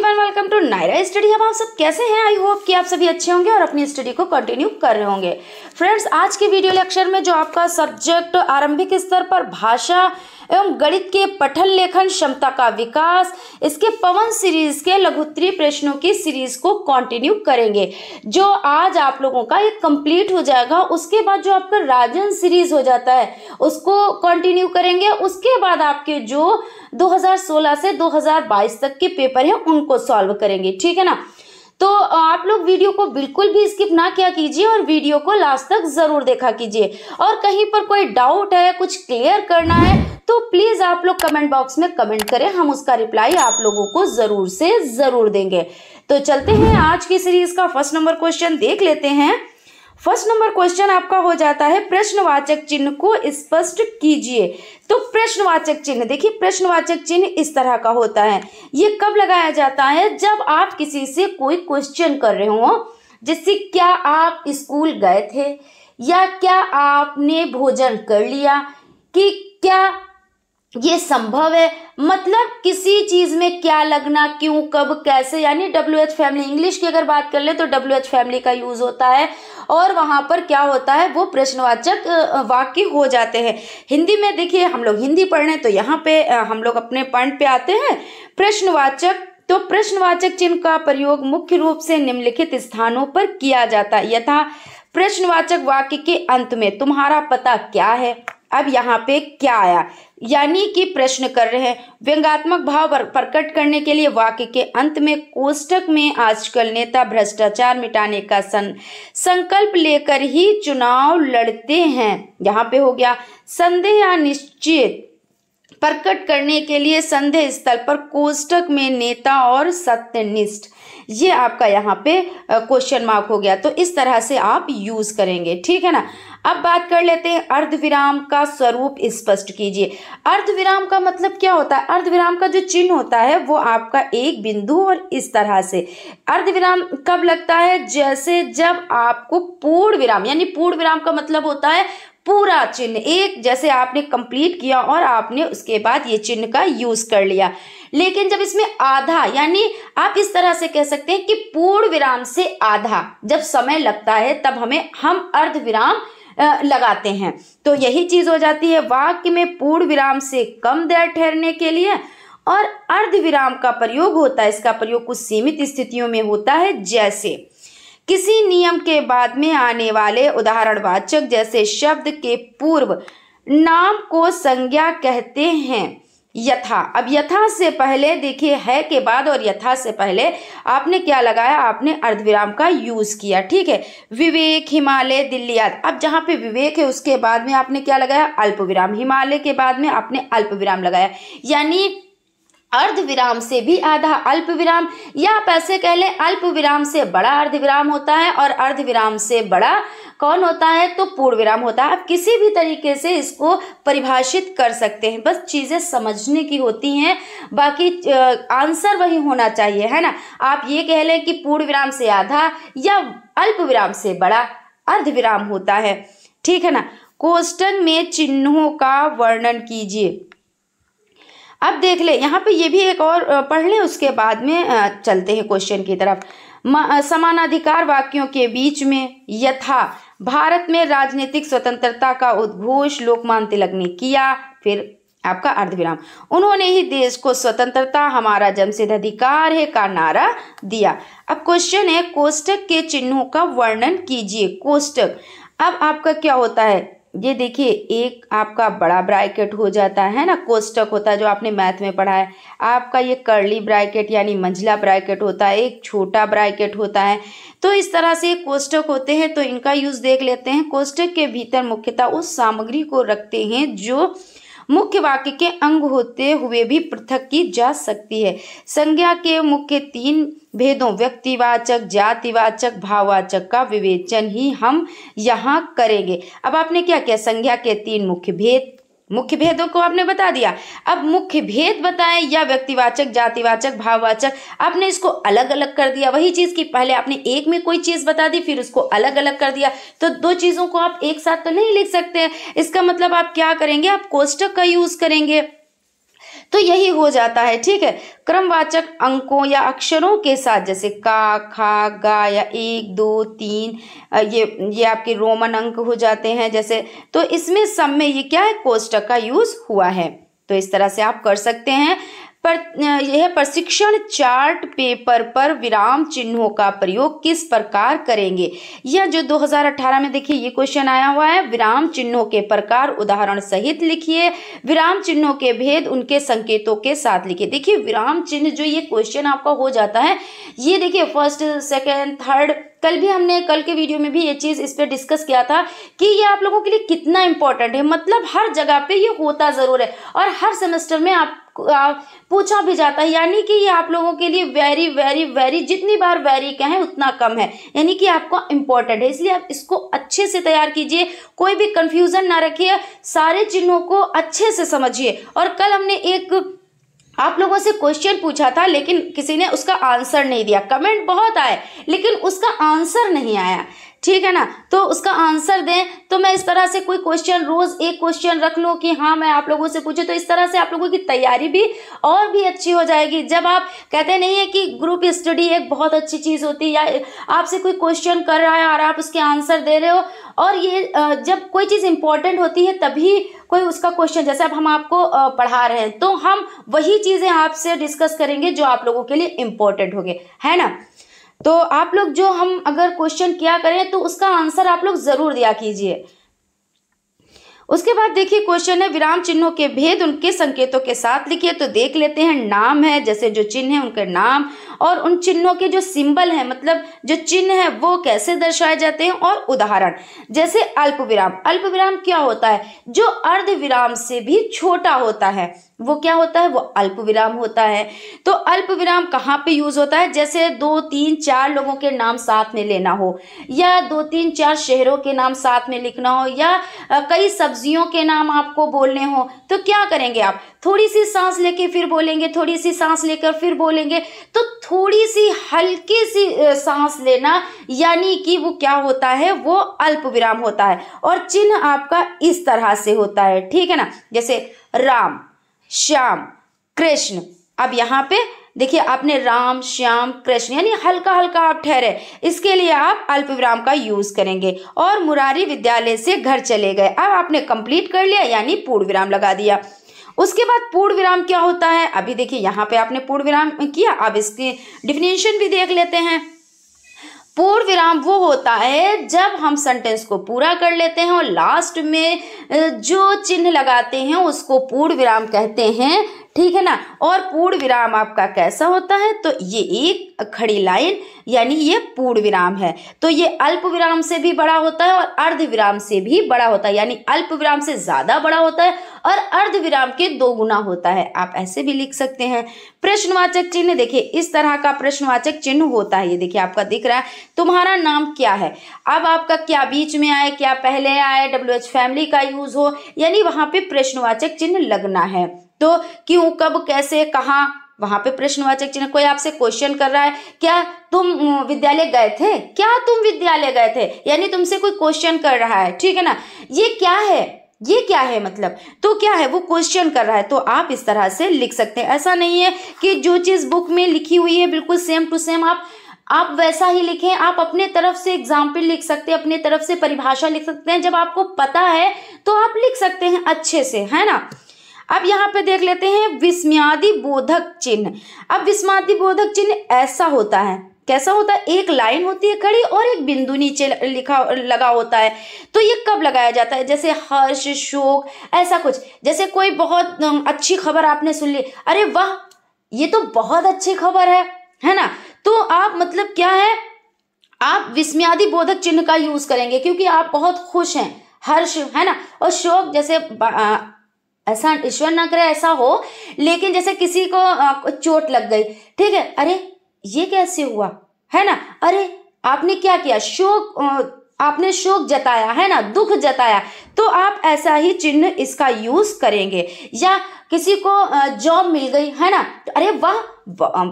everyone welcome to Naira study अब आप सब कैसे हैं आई होप कि आप सभी अच्छे होंगे और अपनी स्टडी को कंटिन्यू कर रहे होंगे फ्रेंड्स आज के वीडियो लेक्चर में जो आपका सब्जेक्ट आरंभिक स्तर पर भाषा एवं गणित के पठन लेखन क्षमता का विकास इसके पवन सीरीज के लघुत्री प्रश्नों की सीरीज को कंटिन्यू करेंगे जो आज आप लोगों का एक कंप्लीट हो जाएगा उसके बाद जो आपका राजन सीरीज हो जाता है उसको कंटिन्यू करेंगे उसके बाद आपके जो 2016 से 2022 तक के पेपर हैं उनको सॉल्व करेंगे ठीक है ना तो आप लोग वीडियो को बिल्कुल भी स्किप ना किया कीजिए और वीडियो को लास्ट तक ज़रूर देखा कीजिए और कहीं पर कोई डाउट है कुछ क्लियर करना है तो प्लीज़ आप लोग कमेंट बॉक्स में कमेंट करें हम उसका रिप्लाई आप लोगों को ज़रूर से ज़रूर देंगे तो चलते हैं आज की सीरीज़ का फर्स्ट नंबर क्वेश्चन देख लेते हैं फर्स्ट नंबर क्वेश्चन आपका हो जाता है प्रश्नवाचक चिन्ह को स्पष्ट कीजिए तो प्रश्नवाचक चिन्ह देखिए प्रश्नवाचक चिन्ह इस तरह का होता है ये कब लगाया जाता है जब आप किसी से कोई क्वेश्चन कर रहे हो जैसे क्या आप स्कूल गए थे या क्या आपने भोजन कर लिया कि क्या ये संभव है मतलब किसी चीज़ में क्या लगना क्यों कब कैसे यानी डब्ल्यू एच फैमिली इंग्लिश की अगर बात कर ले तो डब्ल्यू एच फैमिली का यूज़ होता है और वहां पर क्या होता है वो प्रश्नवाचक वाक्य हो जाते हैं हिंदी में देखिए हम लोग हिंदी पढ़ने तो यहाँ पे हम लोग अपने पॉइंट पे आते हैं प्रश्नवाचक तो प्रश्नवाचक चिन्ह का प्रयोग मुख्य रूप से निम्नलिखित स्थानों पर किया जाता है यथा प्रश्नवाचक वाक्य के अंत में तुम्हारा पता क्या है अब यहाँ पे क्या आया यानी कि प्रश्न कर रहे हैं व्यंगात्मक भाव प्रकट करने के लिए वाक्य के अंत में कोष्टक में आजकल नेता भ्रष्टाचार मिटाने का सन संकल्प लेकर ही चुनाव लड़ते हैं यहाँ पे हो गया संदेह निश्चित प्रकट करने के लिए संदेह स्थल पर कोष्टक में नेता और सत्यनिष्ठ ये आपका यहाँ पे क्वेश्चन मार्क हो गया तो इस तरह से आप यूज़ करेंगे ठीक है ना अब बात कर लेते हैं अर्धविराम का स्वरूप स्पष्ट कीजिए अर्धविराम का मतलब क्या होता है अर्धविराम का जो चिन्ह होता है वो आपका एक बिंदु और इस तरह से अर्धविराम कब लगता है जैसे जब आपको पूर्ण विराम यानी पूर्ण विराम का मतलब होता है पूरा चिन्ह एक जैसे आपने कंप्लीट किया और आपने उसके बाद ये चिन्ह का यूज़ कर लिया लेकिन जब इसमें आधा यानी आप इस तरह से कह सकते हैं कि पूर्ण विराम से आधा जब समय लगता है तब हमें हम अर्ध विराम लगाते हैं तो यही चीज़ हो जाती है वाक्य में पूर्ण विराम से कम देर ठहरने के लिए और अर्ध विराम का प्रयोग होता है इसका प्रयोग कुछ सीमित स्थितियों में होता है जैसे किसी नियम के बाद में आने वाले उदाहरणवाचक जैसे शब्द के पूर्व नाम को संज्ञा कहते हैं यथा अब यथा से पहले देखिए है के बाद और यथा से पहले आपने क्या लगाया आपने अर्धविराम का यूज किया ठीक है विवेक हिमालय दिल्ली आदि अब जहाँ पे विवेक है उसके बाद में आपने क्या लगाया अल्पविराम हिमालय के बाद में आपने अल्पविराम लगाया यानी अर्ध विराम से भी आधा अल्प विराम या पैसे कह लें अल्प विराम से बड़ा अर्ध विराम होता है और अर्ध विराम से बड़ा कौन होता है तो पूर्ण विराम होता है आप किसी भी तरीके से इसको परिभाषित कर सकते हैं बस चीज़ें समझने की होती हैं बाकी आंसर वही होना चाहिए है ना आप ये कह लें कि पूर्ण विराम से आधा या अल्प विराम से बड़ा अर्ध विराम होता है ठीक है ना क्वेश्चन में चिन्हों का वर्णन कीजिए अब देख ले यहाँ पे ये भी एक और पढ़ लें उसके बाद में चलते हैं क्वेश्चन की तरफ समानाधिकार वाक्यों के बीच में यथा भारत में राजनीतिक स्वतंत्रता का उद्घोष लोकमान तिलक ने किया फिर आपका अर्धविराम उन्होंने ही देश को स्वतंत्रता हमारा जमशेद अधिकार है का नारा दिया अब क्वेश्चन है कोष्टक के चिन्हों का वर्णन कीजिए कोष्टक अब आपका क्या होता है ये देखिए एक आपका बड़ा ब्रैकेट हो जाता है ना कोष्टक होता है जो आपने मैथ में पढ़ा है आपका ये कर्ली ब्रैकेट यानी मंझला ब्रैकेट होता है एक छोटा ब्रैकेट होता है तो इस तरह से कोष्टक होते हैं तो इनका यूज़ देख लेते हैं कोष्टक के भीतर मुख्यतः उस सामग्री को रखते हैं जो मुख्य वाक्य के अंग होते हुए भी पृथक की जा सकती है संज्ञा के मुख्य तीन भेदों व्यक्तिवाचक जातिवाचक भाववाचक का विवेचन ही हम यहाँ करेंगे अब आपने क्या किया संज्ञा के तीन मुख्य भेद मुख्य भेदों को आपने बता दिया अब मुख्य भेद बताएं या व्यक्तिवाचक जातिवाचक भाववाचक आपने इसको अलग अलग कर दिया वही चीज़ की पहले आपने एक में कोई चीज़ बता दी फिर उसको अलग अलग कर दिया तो दो चीज़ों को आप एक साथ तो नहीं लिख सकते हैं इसका मतलब आप क्या करेंगे आप कोष्टक का यूज़ करेंगे तो यही हो जाता है ठीक है क्रमवाचक अंकों या अक्षरों के साथ जैसे का खा गा या एक दो तीन ये ये आपके रोमन अंक हो जाते हैं जैसे तो इसमें सब में ये क्या है कोष्टक का यूज़ हुआ है तो इस तरह से आप कर सकते हैं पर यह प्रशिक्षण चार्ट पेपर पर विराम चिन्हों का प्रयोग किस प्रकार करेंगे यह जो 2018 में देखिए ये क्वेश्चन आया हुआ है विराम चिन्हों के प्रकार उदाहरण सहित लिखिए विराम चिन्हों के भेद उनके संकेतों के साथ लिखिए देखिए विराम चिन्ह जो ये क्वेश्चन आपका हो जाता है ये देखिए फर्स्ट सेकेंड थर्ड कल भी हमने कल के वीडियो में भी ये चीज़ इस पर डिस्कस किया था कि ये आप लोगों के लिए कितना इंपॉर्टेंट है मतलब हर जगह पे ये होता ज़रूर है और हर सेमेस्टर में आप पूछा भी जाता है यानी कि ये आप लोगों के लिए वेरी वेरी वेरी जितनी बार वेरी कहें उतना कम है यानी कि आपको इंपॉर्टेंट है इसलिए आप इसको अच्छे से तैयार कीजिए कोई भी कंफ्यूजन ना रखिए सारे चिन्हों को अच्छे से समझिए और कल हमने एक आप लोगों से क्वेश्चन पूछा था लेकिन किसी ने उसका आंसर नहीं दिया कमेंट बहुत आए लेकिन उसका आंसर नहीं आया ठीक है ना तो उसका आंसर दें तो मैं इस तरह से कोई क्वेश्चन रोज एक क्वेश्चन रख लूँ कि हाँ मैं आप लोगों से पूछूँ तो इस तरह से आप लोगों की तैयारी भी और भी अच्छी हो जाएगी जब आप कहते नहीं है कि ग्रुप स्टडी एक बहुत अच्छी चीज़ होती है या आपसे कोई क्वेश्चन कर रहा है और आप उसके आंसर दे रहे हो और ये जब कोई चीज़ इंपॉर्टेंट होती है तभी कोई उसका क्वेश्चन जैसे अब हम आपको पढ़ा रहे हैं तो हम वही चीज़ें आपसे डिस्कस करेंगे जो आप लोगों के लिए इम्पोर्टेंट होंगे है ना तो आप लोग जो हम अगर क्वेश्चन किया करें तो उसका आंसर आप लोग ज़रूर दिया कीजिए उसके बाद देखिए क्वेश्चन है विराम चिन्हों के भेद उनके संकेतों के साथ लिखिए तो देख लेते हैं नाम है जैसे जो चिन्ह है उनके नाम और उन चिन्हों के जो सिंबल है मतलब जो चिन्ह है वो कैसे दर्शाए जाते हैं और उदाहरण जैसे अल्प विराम अल्प विराम क्या होता है जो अर्ध विराम से भी छोटा होता है वो क्या होता है वो अल्प विराम होता है तो अल्प विराम कहाँ पे यूज होता है जैसे दो तीन चार लोगों के नाम साथ में लेना हो या दो तीन चार शहरों के नाम साथ में लिखना हो या कई सब्जियों के नाम आपको बोलने हो तो क्या करेंगे आप थोड़ी सी सांस लेके फिर बोलेंगे थोड़ी सी सांस लेकर फिर बोलेंगे तो थोड़ी सी हल्की सी सांस लेना यानी कि वो क्या होता है वो अल्प विराम होता है और चिन्ह आपका इस तरह से होता है ठीक है ना जैसे राम श्याम कृष्ण अब यहाँ पे देखिए आपने राम श्याम कृष्ण यानी हल्का हल्का आप ठहरे इसके लिए आप अल्प विराम का यूज करेंगे और मुरारी विद्यालय से घर चले गए अब आपने कंप्लीट कर लिया यानी पूर्ण विराम लगा दिया उसके बाद पूर्ण विराम क्या होता है अभी देखिए यहाँ पे आपने पूर्ण विराम किया अब इसकी डिफिनेशन भी देख लेते हैं पूर्व विराम वो होता है जब हम सेंटेंस को पूरा कर लेते हैं और लास्ट में जो चिन्ह लगाते हैं उसको पूर्व विराम कहते हैं ठीक है ना और पूर्ण विराम आपका कैसा होता है तो ये एक खड़ी लाइन यानी ये पूर्ण विराम है तो ये अल्प विराम से भी बड़ा होता है और अर्ध विराम से भी बड़ा होता है यानी अल्प विराम से ज़्यादा बड़ा होता है और अर्ध विराम के दो गुना होता है आप ऐसे भी लिख सकते हैं प्रश्नवाचक चिन्ह देखिए इस तरह का प्रश्नवाचक चिन्ह होता है ये देखिए आपका दिख रहा है तुम्हारा नाम क्या है अब आपका क्या बीच में आए क्या पहले आए डब्ल्यू फैमिली का यूज़ हो यानी वहां पर प्रश्नवाचक चिन्ह लगना है तो क्यों कब कैसे कहाँ वहां पे प्रश्नवाचक चिन्ह कोई आपसे क्वेश्चन कर रहा है क्या तुम विद्यालय गए थे क्या तुम विद्यालय गए थे यानी तुमसे कोई क्वेश्चन कर रहा है ठीक है ना ये क्या है ये क्या है मतलब तो क्या है वो क्वेश्चन कर रहा है तो आप इस तरह से लिख सकते हैं ऐसा नहीं है कि जो चीज़ बुक में लिखी हुई है बिल्कुल सेम टू सेम आप आप वैसा ही लिखें आप अपने तरफ से एग्जाम्पल लिख सकते हैं अपने तरफ से परिभाषा लिख सकते हैं जब आपको पता है तो आप लिख सकते हैं अच्छे से है ना अब यहाँ पे देख लेते हैं विस्म्यादी बोधक चिन्ह अब विस्मादी बोधक चिन्ह ऐसा होता है कैसा होता है एक लाइन होती है खड़ी और एक बिंदु नीचे लिखा लगा होता है तो ये कब लगाया जाता है जैसे हर्ष शोक ऐसा कुछ जैसे कोई बहुत अच्छी खबर आपने सुन ली अरे वाह ये तो बहुत अच्छी खबर है है ना तो आप मतलब क्या है आप विस्म्यादी बोधक चिन्ह का यूज करेंगे क्योंकि आप बहुत खुश हैं हर्ष है ना और शोक जैसे ऐसा ईश्वर ना करे ऐसा हो लेकिन जैसे किसी को चोट लग गई ठीक है अरे ये कैसे हुआ है ना अरे आपने क्या किया शोक आपने शोक जताया है ना दुख जताया तो आप ऐसा ही चिन्ह इसका यूज करेंगे या किसी को जॉब मिल गई है ना तो अरे वाह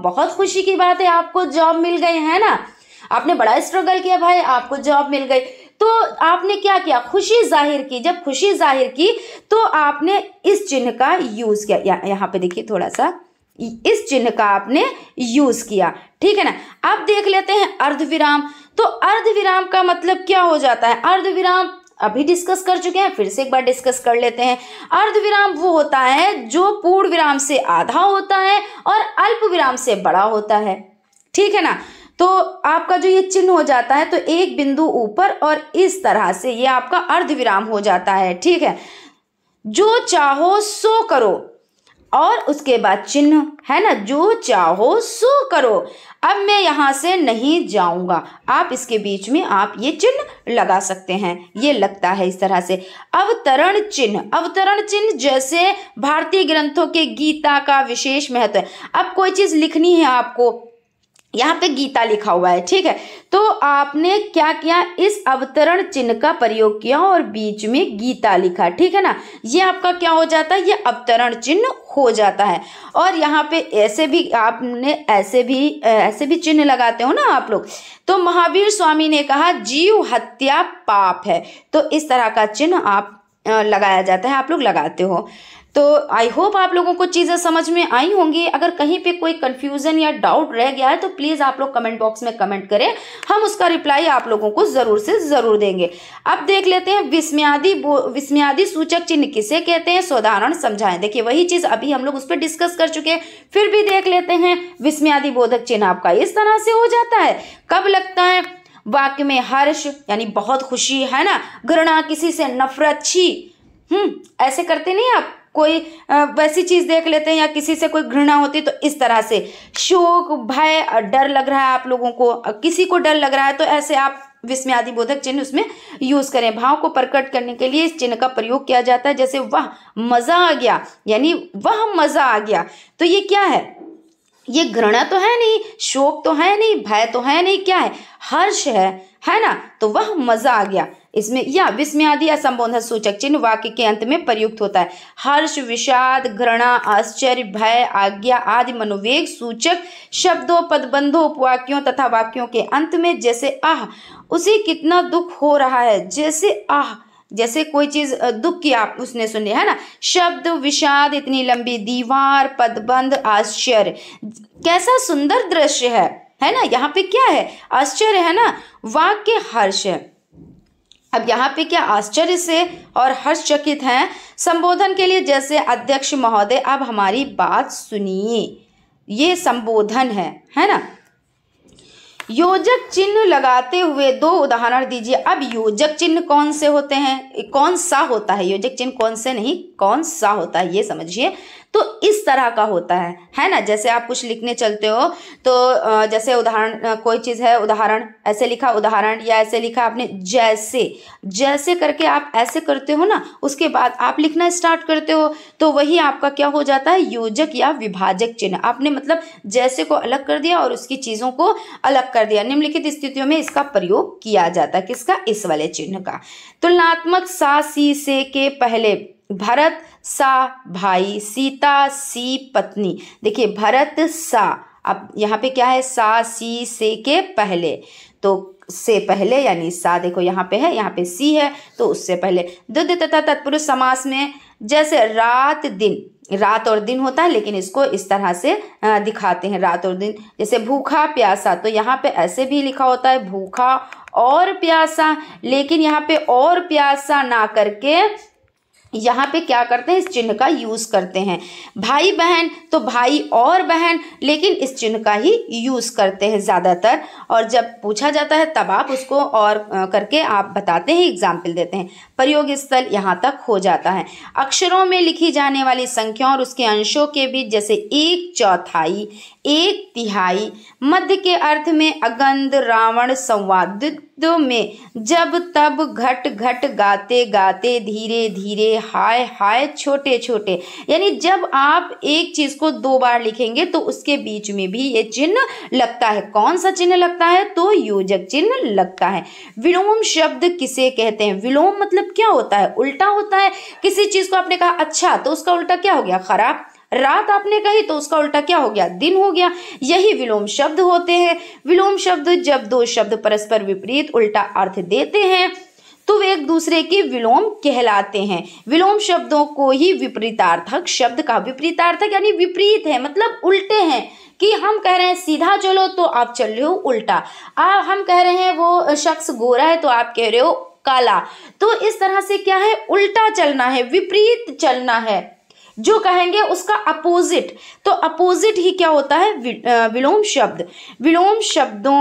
बहुत खुशी की बात है आपको जॉब मिल गई है ना आपने बड़ा स्ट्रगल किया भाई आपको जॉब मिल गई तो आपने क्या किया खुशी जाहिर की जब खुशी जाहिर की तो आपने इस चिन्ह का यूज़ किया यह, यहाँ पे देखिए थोड़ा सा इस चिन्ह का आपने यूज किया ठीक है ना अब देख लेते हैं अर्धविराम तो अर्धविराम का मतलब क्या हो जाता है अर्धविराम अभी डिस्कस कर चुके हैं फिर से एक बार डिस्कस कर लेते हैं अर्धविराम वो होता है जो पूर्ण विराम से आधा होता है और अल्प विराम से बड़ा होता है ठीक है ना तो आपका जो ये चिन्ह हो जाता है तो एक बिंदु ऊपर और इस तरह से ये आपका अर्ध विराम हो जाता है ठीक है जो चाहो सो करो और उसके बाद चिन्ह है ना जो चाहो सो करो अब मैं यहाँ से नहीं जाऊँगा आप इसके बीच में आप ये चिन्ह लगा सकते हैं ये लगता है इस तरह से अवतरण चिन्ह अवतरण चिन्ह जैसे भारतीय ग्रंथों के गीता का विशेष महत्व है अब कोई चीज़ लिखनी है आपको यहाँ पे गीता लिखा हुआ है ठीक है तो आपने क्या किया इस अवतरण चिन्ह का प्रयोग किया और बीच में गीता लिखा ठीक है ना ये आपका क्या हो जाता है ये अवतरण चिन्ह हो जाता है और यहाँ पे ऐसे भी आपने ऐसे भी ऐसे भी चिन्ह लगाते हो ना आप लोग तो महावीर स्वामी ने कहा जीव हत्या पाप है तो इस तरह का चिन्ह आप लगाया जाता है आप लोग लगाते हो तो आई होप आप लोगों को चीज़ें समझ में आई होंगी अगर कहीं पे कोई कंफ्यूजन या डाउट रह गया है तो प्लीज़ आप लोग कमेंट बॉक्स में कमेंट करें हम उसका रिप्लाई आप लोगों को ज़रूर से ज़रूर देंगे अब देख लेते हैं विस्म्यादि विस्म्यादि सूचक चिन्ह किसे कहते हैं साधारण समझाएं देखिए वही चीज़ अभी हम लोग उस पर डिस्कस कर चुके हैं फिर भी देख लेते हैं विस्म्यादि बोधक चिन्ह आपका इस तरह से हो जाता है कब लगता है वाक्य में हर्ष यानी बहुत खुशी है ना घृणा किसी से नफरत छी हम्म ऐसे करते नहीं आप कोई वैसी चीज़ देख लेते हैं या किसी से कोई घृणा होती तो इस तरह से शोक भय डर लग रहा है आप लोगों को किसी को डर लग रहा है तो ऐसे आप विस्मय आदि बोधक चिन्ह उसमें यूज करें भाव को प्रकट करने के लिए इस चिन्ह का प्रयोग किया जाता है जैसे वह मजा आ गया यानी वह मजा आ गया तो ये क्या है ये घृणा तो है नहीं शोक तो है नहीं भय तो है नहीं क्या है हर्ष है है ना तो वह मजा आ गया इसमें या विस्मय आदि असंबोधन सूचक चिन्ह वाक्य के अंत में प्रयुक्त होता है हर्ष विषाद घृणा आश्चर्य भय आज्ञा आदि मनोवेग सूचक शब्दों पदबंधों उपवाक्यों तथा वाक्यों के अंत में जैसे आह उसे कितना दुख हो रहा है जैसे आह जैसे कोई चीज दुख की आप उसने सुनी है ना शब्द विषाद इतनी लंबी दीवार पदबंध आश्चर्य कैसा सुंदर दृश्य है है ना यहाँ पे क्या है आश्चर्य है ना वाक्य हर्ष है अब यहाँ पे क्या आश्चर्य से और हर्षचकित हैं संबोधन के लिए जैसे अध्यक्ष महोदय अब हमारी बात सुनिए ये संबोधन है है ना योजक चिन्ह लगाते हुए दो उदाहरण दीजिए अब योजक चिन्ह कौन से होते हैं कौन सा होता है योजक चिन्ह कौन से नहीं कौन सा होता है ये समझिए तो इस तरह का होता है है ना जैसे आप कुछ लिखने चलते हो तो जैसे उदाहरण कोई चीज़ है उदाहरण ऐसे लिखा उदाहरण या ऐसे लिखा आपने जैसे जैसे करके आप ऐसे करते हो ना उसके बाद आप लिखना स्टार्ट करते हो तो वही आपका क्या हो जाता है योजक या विभाजक चिन्ह आपने मतलब जैसे को अलग कर दिया और उसकी चीज़ों को अलग कर दिया निम्नलिखित स्थितियों में इसका प्रयोग किया जाता है किसका इस वाले चिन्ह का तुलनात्मक सा सी से के पहले भरत सा भाई सीता सी पत्नी देखिए भरत सा अब यहाँ पे क्या है सा सी से के पहले तो से पहले यानी सा देखो यहाँ पे है यहाँ पे सी है तो उससे पहले दुध तथा तत्पुरुष समास में जैसे रात दिन रात और दिन होता है लेकिन इसको इस तरह से दिखाते हैं रात और दिन जैसे भूखा प्यासा तो यहाँ पे ऐसे भी लिखा होता है भूखा और प्यासा लेकिन यहाँ पे और प्यासा ना करके यहाँ पे क्या करते हैं इस चिन्ह का यूज़ करते हैं भाई बहन तो भाई और बहन लेकिन इस चिन्ह का ही यूज़ करते हैं ज़्यादातर और जब पूछा जाता है तब आप उसको और करके आप बताते हैं एग्जाम्पल देते हैं प्रयोग स्थल यहाँ तक हो जाता है अक्षरों में लिखी जाने वाली संख्याओं और उसके अंशों के बीच जैसे एक चौथाई एक तिहाई मध्य के अर्थ में अगंध रावण संवाद में जब तब घट घट गाते गाते धीरे धीरे हाय हाय छोटे छोटे यानी जब आप एक चीज को दो बार लिखेंगे तो उसके बीच में भी ये चिन्ह लगता है कौन सा चिन्ह लगता है तो योजक चिन्ह लगता है विलोम शब्द किसे कहते हैं विलोम मतलब मतलब क्या होता है उल्टा होता है किसी चीज को आपने कहा अच्छा तो उसका उल्टा क्या हो गया खराब रात आपने कही तो उसका उल्टा क्या हो गया दिन हो गया यही विलोम शब्द होते हैं विलोम शब्द जब दो शब्द परस्पर विपरीत उल्टा अर्थ देते हैं तो वे एक दूसरे के विलोम कहलाते हैं विलोम शब्दों को ही विपरीतार्थक शब्द का विपरीतार्थक यानी विपरीत है मतलब उल्टे हैं कि हम कह रहे हैं सीधा चलो तो आप चल रहे हो उल्टा आ हम कह रहे हैं वो शख्स गोरा है तो आप कह रहे हो काला तो इस तरह से क्या है उल्टा चलना है विपरीत चलना है जो कहेंगे उसका अपोजिट तो अपोजिट ही क्या होता है विलोम शब्द विलोम शब्दों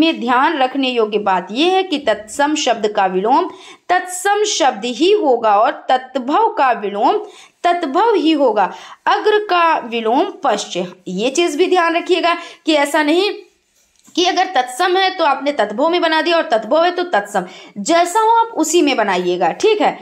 में ध्यान रखने योग्य बात यह है कि तत्सम शब्द का विलोम तत्सम शब्द ही होगा और तत्भव का विलोम तत्भव ही होगा अग्र का विलोम पश्च ये चीज भी ध्यान रखिएगा कि ऐसा नहीं कि अगर तत्सम है तो आपने तत्भो में बना दिया और तत्भो है तो तत्सम जैसा हो आप उसी में बनाइएगा ठीक है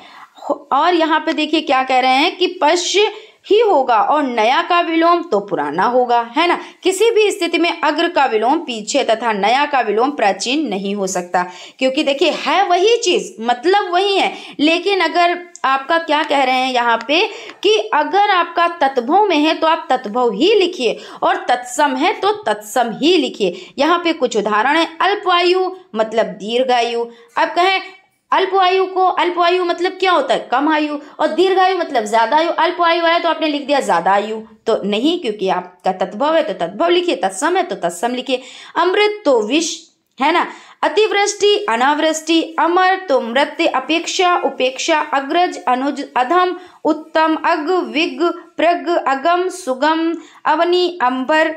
और यहाँ पे देखिए क्या कह रहे हैं कि पश्य ही होगा और नया का विलोम तो पुराना होगा है ना किसी भी स्थिति में अग्र का विलोम पीछे तथा नया का विलोम प्राचीन नहीं हो सकता क्योंकि देखिए है वही चीज मतलब वही है लेकिन अगर आपका क्या कह रहे हैं यहाँ पे कि अगर आपका तत्भव में है तो आप तत्भव ही लिखिए और तत्सम है तो तत्सम ही लिखिए यहाँ पे कुछ उदाहरण है अल्पायु मतलब दीर्घायु अब कहें अल्प आयु को अल्प आयु मतलब क्या होता है कम आयु और दीर्घ आयु मतलब ज्यादा आयु अल्प आयु आया तो आपने लिख दिया ज्यादा आयु तो नहीं क्योंकि आपका तत्भव है तो तत्भव लिखिए तत्सम है तो तत्सम लिखिए अमृत तो विष है ना अतिवृष्टि अनावृष्टि अमर तो मृत्य अपेक्षा उपेक्षा अग्रज अनुज अधम उत्तम अग विग प्रग अगम सुगम अवनी अंबर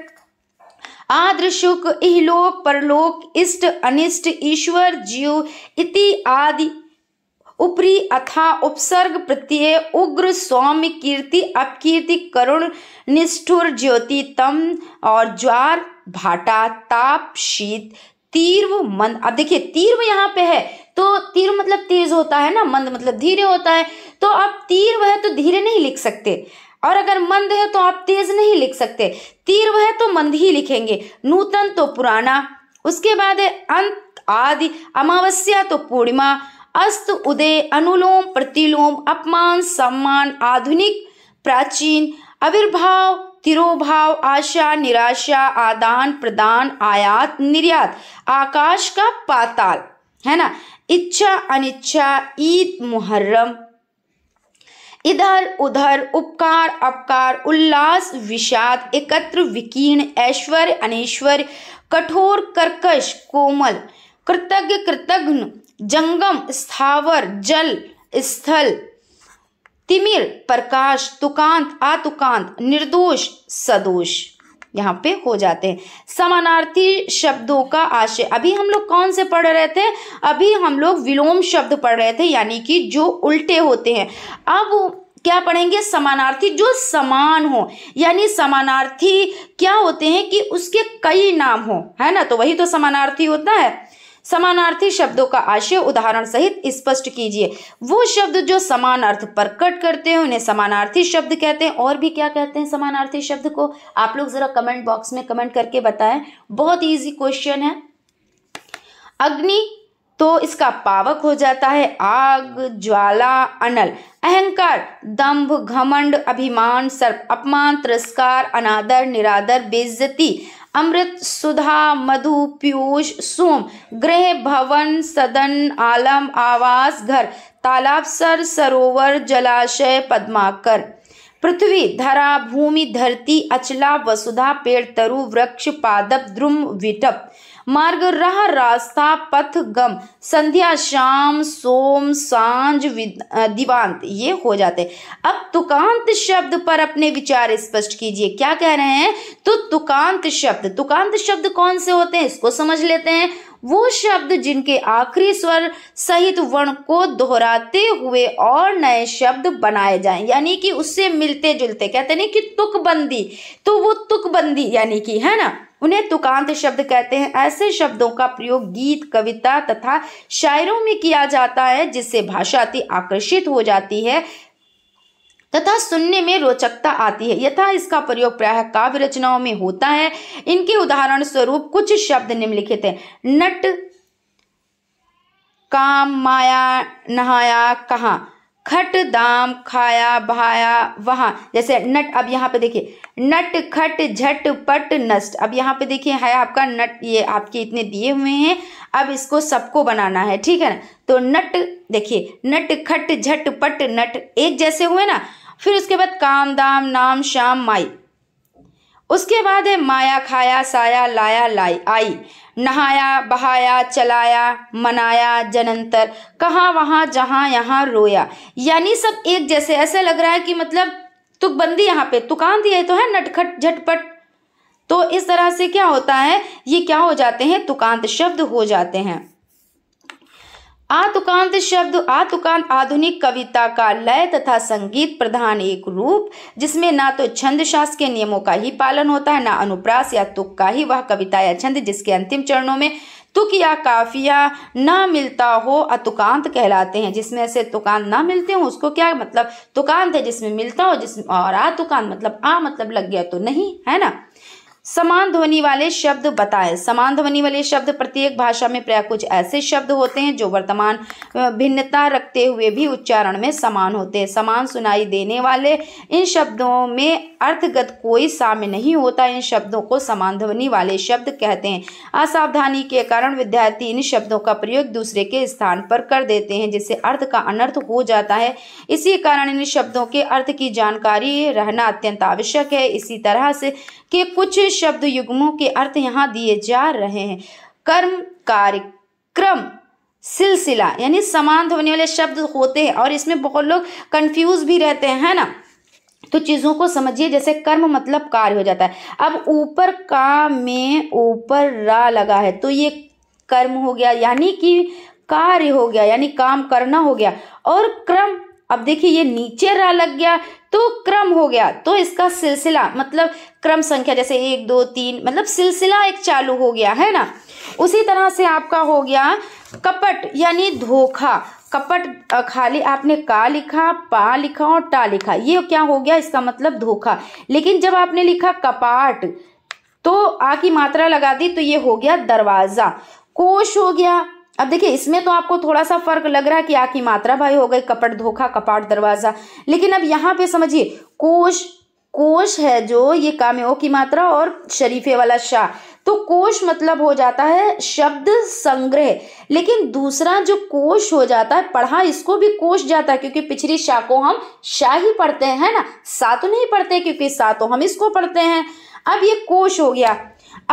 आद्र सुख इहलोक परलोक इष्ट अनिष्ट ईश्वर जीव इति आदि उपरी अथा उपसर्ग प्रत्यय उग्र सौम्य कीर्ति अपकीर्ति करुण निष्ठुर ज्योति तम और ज्वार भाटा ताप शीत तीर्व मंद अब देखिए तीर्व यहाँ पे है तो तीर्व मतलब तेज होता है ना मंद मतलब धीरे होता है तो अब तीर्व है तो धीरे नहीं लिख सकते और अगर मंद है तो आप तेज नहीं लिख सकते तीर्व है तो मंद ही लिखेंगे नूतन तो पुराना उसके बाद है अंत आदि अमावस्या तो पूर्णिमा अस्त उदय अनुलोम प्रतिलोम अपमान सम्मान आधुनिक प्राचीन आविर्भाव तिरोभाव आशा निराशा आदान प्रदान आयात निर्यात आकाश का पाताल है ना इच्छा अनिच्छा ईद मुहर्रम इधर उधर उपकार अपकार उल्लास विषाद एकत्र विकीर्ण ऐश्वर्य अनैश्वर्य कठोर कर्कश कोमल कृतज्ञ कृतघ्न जंगम स्थावर जल स्थल तिमिर प्रकाश तुकांत आतुकांत निर्दोष सदोष यहाँ पे हो जाते हैं समानार्थी शब्दों का आशय अभी हम लोग कौन से पढ़ रहे थे अभी हम लोग विलोम शब्द पढ़ रहे थे यानी कि जो उल्टे होते हैं अब क्या पढ़ेंगे समानार्थी जो समान हो यानी समानार्थी क्या होते हैं कि उसके कई नाम हो है ना तो वही तो समानार्थी होता है समानार्थी शब्दों का आशय उदाहरण सहित स्पष्ट कीजिए वो शब्द जो समान अर्थ प्रकट करते हैं उन्हें समानार्थी शब्द कहते हैं और भी क्या कहते हैं समानार्थी शब्द को आप लोग ज़रा कमेंट बॉक्स में कमेंट करके बताएं बहुत ईजी क्वेश्चन है अग्नि तो इसका पावक हो जाता है आग ज्वाला अनल अहंकार दंभ घमंड अभिमान सर्प अपमान तिरस्कार अनादर निरादर बेजती अमृत सुधा मधु पीयूष सोम गृह भवन सदन आलम आवास घर तालाब सर सरोवर जलाशय पद्माकर पृथ्वी धरा भूमि धरती अचला वसुधा पेड़ तरु वृक्ष पादप द्रुम विटप मार्ग राह रास्ता पथ गम संध्या शाम सोम सांझ दिवांत ये हो जाते अब तुकांत शब्द पर अपने विचार स्पष्ट कीजिए क्या कह रहे हैं तो तुकांत शब्द तुकांत शब्द कौन से होते हैं इसको समझ लेते हैं वो शब्द जिनके आखिरी स्वर सहित वर्ण को दोहराते हुए और नए शब्द बनाए जाएं यानी कि उससे मिलते जुलते कहते नहीं कि तुकबंदी तो वो तुकबंदी यानी कि है ना उन्हें तुकांत शब्द कहते हैं ऐसे शब्दों का प्रयोग गीत कविता तथा शायरों में किया जाता है जिससे भाषा अति आकर्षित हो जाती है तथा सुनने में रोचकता आती है यथा इसका प्रयोग प्रायः काव्य रचनाओं में होता है इनके उदाहरण स्वरूप कुछ शब्द निम्नलिखित हैं नट काम माया नहाया कहा खट दाम खाया भाया वहाँ जैसे नट अब यहाँ पे देखिए नट खट झट पट नष्ट अब यहाँ पे देखिए है आपका नट ये आपके इतने दिए हुए हैं अब इसको सबको बनाना है ठीक है ना तो नट देखिए नट खट झट पट नट एक जैसे हुए ना फिर उसके बाद काम दाम नाम श्याम माई उसके बाद है माया खाया साया लाया लाई आई नहाया बहाया चलाया मनाया जनंतर कहाँ वहाँ जहाँ यहाँ रोया यानी सब एक जैसे ऐसे लग रहा है कि मतलब तुकबंदी यहाँ पे तुकान दिए तो है नटखट झटपट तो इस तरह से क्या होता है ये क्या हो जाते हैं तुकांत शब्द हो जाते हैं आतुकांत शब्द आतुकांत आधुनिक कविता का लय तथा संगीत प्रधान एक रूप जिसमें ना तो छंद शास के नियमों का ही पालन होता है ना अनुप्रास या तुक का ही वह कविता या छंद जिसके अंतिम चरणों में तुक या काफिया ना मिलता हो अतुकांत कहलाते हैं जिसमें ऐसे तुकांत ना मिलते हो उसको क्या मतलब तुकांत है जिसमें मिलता हो जिसमें और आतुकांत मतलब आ मतलब लग गया तो नहीं है ना समान ध्वनि वाले शब्द बताएं समान ध्वनि वाले शब्द प्रत्येक भाषा में प्राय कुछ ऐसे शब्द होते हैं जो वर्तमान भिन्नता रखते हुए भी उच्चारण में समान होते हैं समान सुनाई देने वाले इन शब्दों में अर्थगत कोई साम्य नहीं होता इन शब्दों को समान ध्वनि वाले शब्द कहते हैं असावधानी के कारण विद्यार्थी इन शब्दों का प्रयोग दूसरे के स्थान पर कर देते हैं जिससे अर्थ का अनर्थ हो जाता है इसी कारण इन शब्दों के अर्थ की जानकारी रहना अत्यंत आवश्यक है इसी तरह से के कुछ शब्द युग्मों के अर्थ यहाँ दिए जा रहे हैं कर्म कार्य क्रम सिलसिला यानी समान होने वाले शब्द होते हैं और इसमें बहुत लोग कंफ्यूज भी रहते हैं है ना तो चीज़ों को समझिए जैसे कर्म मतलब कार्य हो जाता है अब ऊपर का में ऊपर रा लगा है तो ये कर्म हो गया यानी कि कार्य हो गया यानी काम करना हो गया और क्रम अब देखिए ये नीचे रह लग गया तो क्रम हो गया तो इसका सिलसिला मतलब क्रम संख्या जैसे एक दो तीन मतलब सिलसिला एक चालू हो गया है ना उसी तरह से आपका हो गया कपट यानी धोखा कपट खाली आपने का लिखा पा लिखा और टा लिखा ये क्या हो गया इसका मतलब धोखा लेकिन जब आपने लिखा कपाट तो आ की मात्रा लगा दी तो ये हो गया दरवाज़ा कोश हो गया अब देखिए इसमें तो आपको थोड़ा सा फर्क लग रहा है कि आ की मात्रा भाई हो गई कपट धोखा कपाट दरवाजा लेकिन अब यहाँ पे समझिए कोश कोश है जो ये कामयो की मात्रा और शरीफे वाला शाह तो कोश मतलब हो जाता है शब्द संग्रह लेकिन दूसरा जो कोश हो जाता है पढ़ा इसको भी कोश जाता है क्योंकि पिछली शाह को हम शाह ही पढ़ते हैं ना सातु नहीं पढ़ते क्योंकि सा हम इसको पढ़ते हैं अब ये कोश हो गया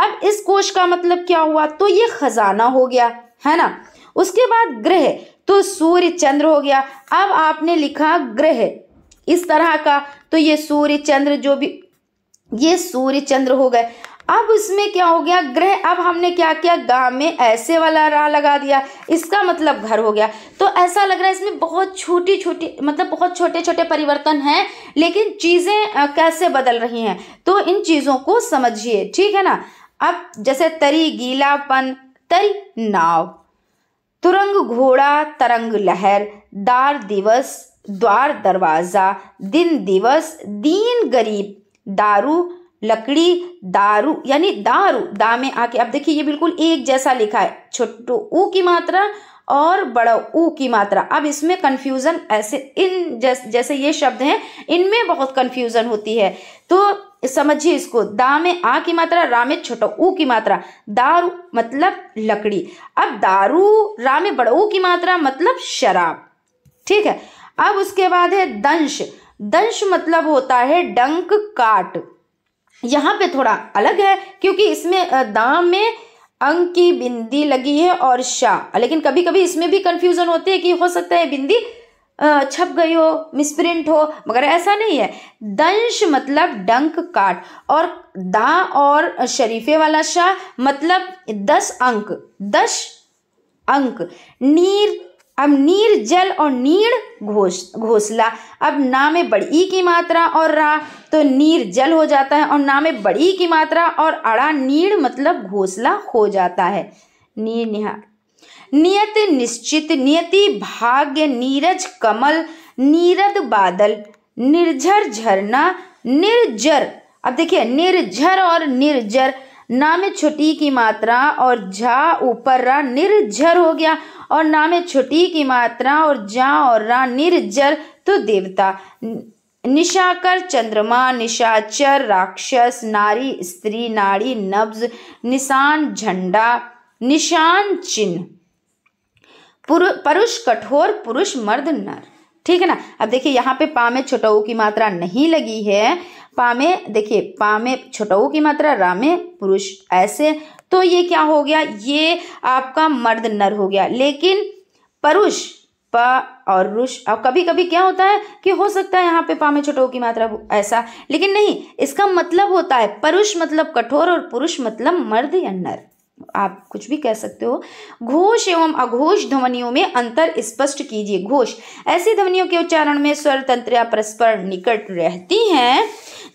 अब इस कोश का मतलब क्या हुआ तो ये खजाना हो गया है ना उसके बाद ग्रह तो सूर्य चंद्र हो गया अब आपने लिखा ग्रह इस तरह का तो ये सूर्य चंद्र जो भी ये सूर्य चंद्र हो गए अब इसमें क्या हो गया ग्रह अब हमने क्या किया गांव में ऐसे वाला राह लगा दिया इसका मतलब घर हो गया तो ऐसा लग रहा है इसमें बहुत छोटी छोटी मतलब बहुत छोटे छोटे परिवर्तन हैं लेकिन चीज़ें कैसे बदल रही हैं तो इन चीज़ों को समझिए ठीक है ना अब जैसे तरी गीलापन तरी नाव तुरंग घोड़ा तरंग लहर दार दिवस द्वार दरवाज़ा दिन दिवस दीन गरीब दारू लकड़ी दारू यानी दारू दा में आके अब देखिए ये बिल्कुल एक जैसा लिखा है छोटो ऊ की मात्रा और बड़ा ऊ की मात्रा अब इसमें कन्फ्यूज़न ऐसे इन जैस, जैसे ये शब्द हैं इनमें बहुत कन्फ्यूज़न होती है तो समझिए इसको दा में आ की मात्रा रा में छोटा ऊ की मात्रा दारू मतलब लकड़ी अब दारू रा में बड़ा ऊ की मात्रा मतलब शराब ठीक है अब उसके बाद है दंश दंश मतलब होता है डंक काट यहाँ पे थोड़ा अलग है क्योंकि इसमें दाम में अंक की बिंदी लगी है और शाह लेकिन कभी कभी इसमें भी कंफ्यूजन होती है कि हो सकता है बिंदी छप गई हो मिसप्रिंट हो मगर ऐसा नहीं है दंश मतलब डंक काट और दा और शरीफे वाला शाह मतलब दस अंक दस अंक नीर अब नीर जल और नीर घोष घोसला अब ना में बड़ी की मात्रा और रा तो नीर जल हो जाता है और ना में बड़ी की मात्रा और अड़ा नीर मतलब घोसला हो जाता है नीर निहार नियत निश्चित नियति भाग्य नीरज कमल नीरद बादल निर्झर झरना निर्जर अब देखिए निर्झर और निर्जर ना में छुट्टी की मात्रा और झा ऊपर रा निर्झर हो गया और ना में छुट्टी की मात्रा और जा और रा निर्जर तो देवता निशाकर चंद्रमा निशाचर राक्षस नारी स्त्री नाड़ी नब्ज निशान झंडा निशान चिन्ह पुरुष कठोर पुरुष मर्द नर ठीक है ना अब देखिए यहाँ पे पा में छोटाऊ की मात्रा नहीं लगी है पा में देखिए पा में छोटाऊ की मात्रा रा में पुरुष ऐसे तो ये क्या हो गया ये आपका मर्द नर हो गया लेकिन परुष प और रुष अब कभी कभी क्या होता है कि हो सकता है यहाँ पे पा में छोटाऊ की मात्रा ऐसा लेकिन नहीं इसका मतलब होता है परुष मतलब कठोर और पुरुष मतलब मर्द या नर आप कुछ भी कह सकते हो घोष एवं अघोष ध्वनियों में अंतर स्पष्ट कीजिए घोष ऐसी ध्वनियों के उच्चारण में स्वर तंत्रियां परस्पर निकट रहती हैं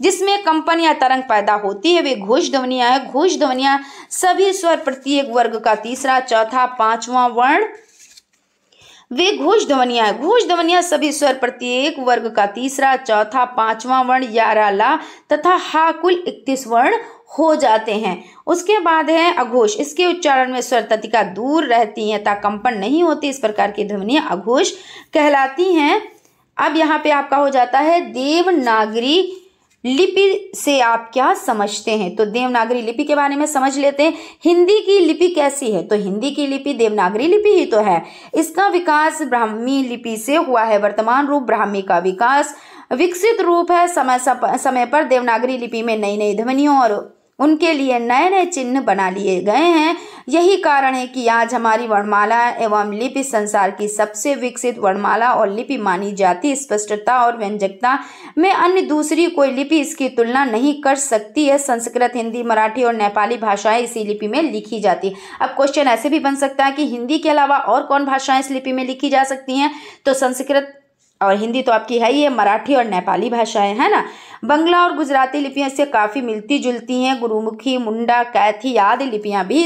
जिसमें कंपन या तरंग पैदा होती है वे घोष ध्वनियां हैं घोष ध्वनियां सभी स्वर प्रत्येक वर्ग का तीसरा चौथा पांचवा वर्ण वे घोष ध्वनिया है घोष ध्वनिया सभी स्वर प्रत्येक वर्ग का तीसरा चौथा पांचवा वर्ण यारा ला तथा हा कुल इकतीस वर्ण हो जाते हैं उसके बाद है अघोष इसके उच्चारण में स्वर ततिका दूर रहती हैं कंपन नहीं होती इस प्रकार की ध्वनियाँ अघोष कहलाती हैं अब यहाँ पे आपका हो जाता है देवनागरी लिपि से आप क्या समझते हैं तो देवनागरी लिपि के बारे में समझ लेते हैं हिंदी की लिपि कैसी है तो हिंदी की लिपि देवनागरी लिपि ही तो है इसका विकास ब्राह्मी लिपि से हुआ है वर्तमान रूप ब्राह्मी का विकास विकसित रूप है समय समय पर देवनागरी लिपि में नई नई ध्वनियों और उनके लिए नए नए चिन्ह बना लिए गए हैं यही कारण है कि आज हमारी वर्णमाला एवं लिपि संसार की सबसे विकसित वर्णमाला और लिपि मानी जाती स्पष्टता और व्यंजकता में अन्य दूसरी कोई लिपि इसकी तुलना नहीं कर सकती है संस्कृत हिंदी मराठी और नेपाली भाषाएं इसी लिपि में लिखी जाती अब क्वेश्चन ऐसे भी बन सकता है कि हिंदी के अलावा और कौन भाषाएं इस लिपि में लिखी जा सकती हैं तो संस्कृत और हिंदी तो आपकी है ही है मराठी और नेपाली भाषाएं है ना बंगला और गुजराती लिपियाँ इससे काफ़ी मिलती जुलती हैं गुरुमुखी मुंडा कैथी आदि लिपियाँ भी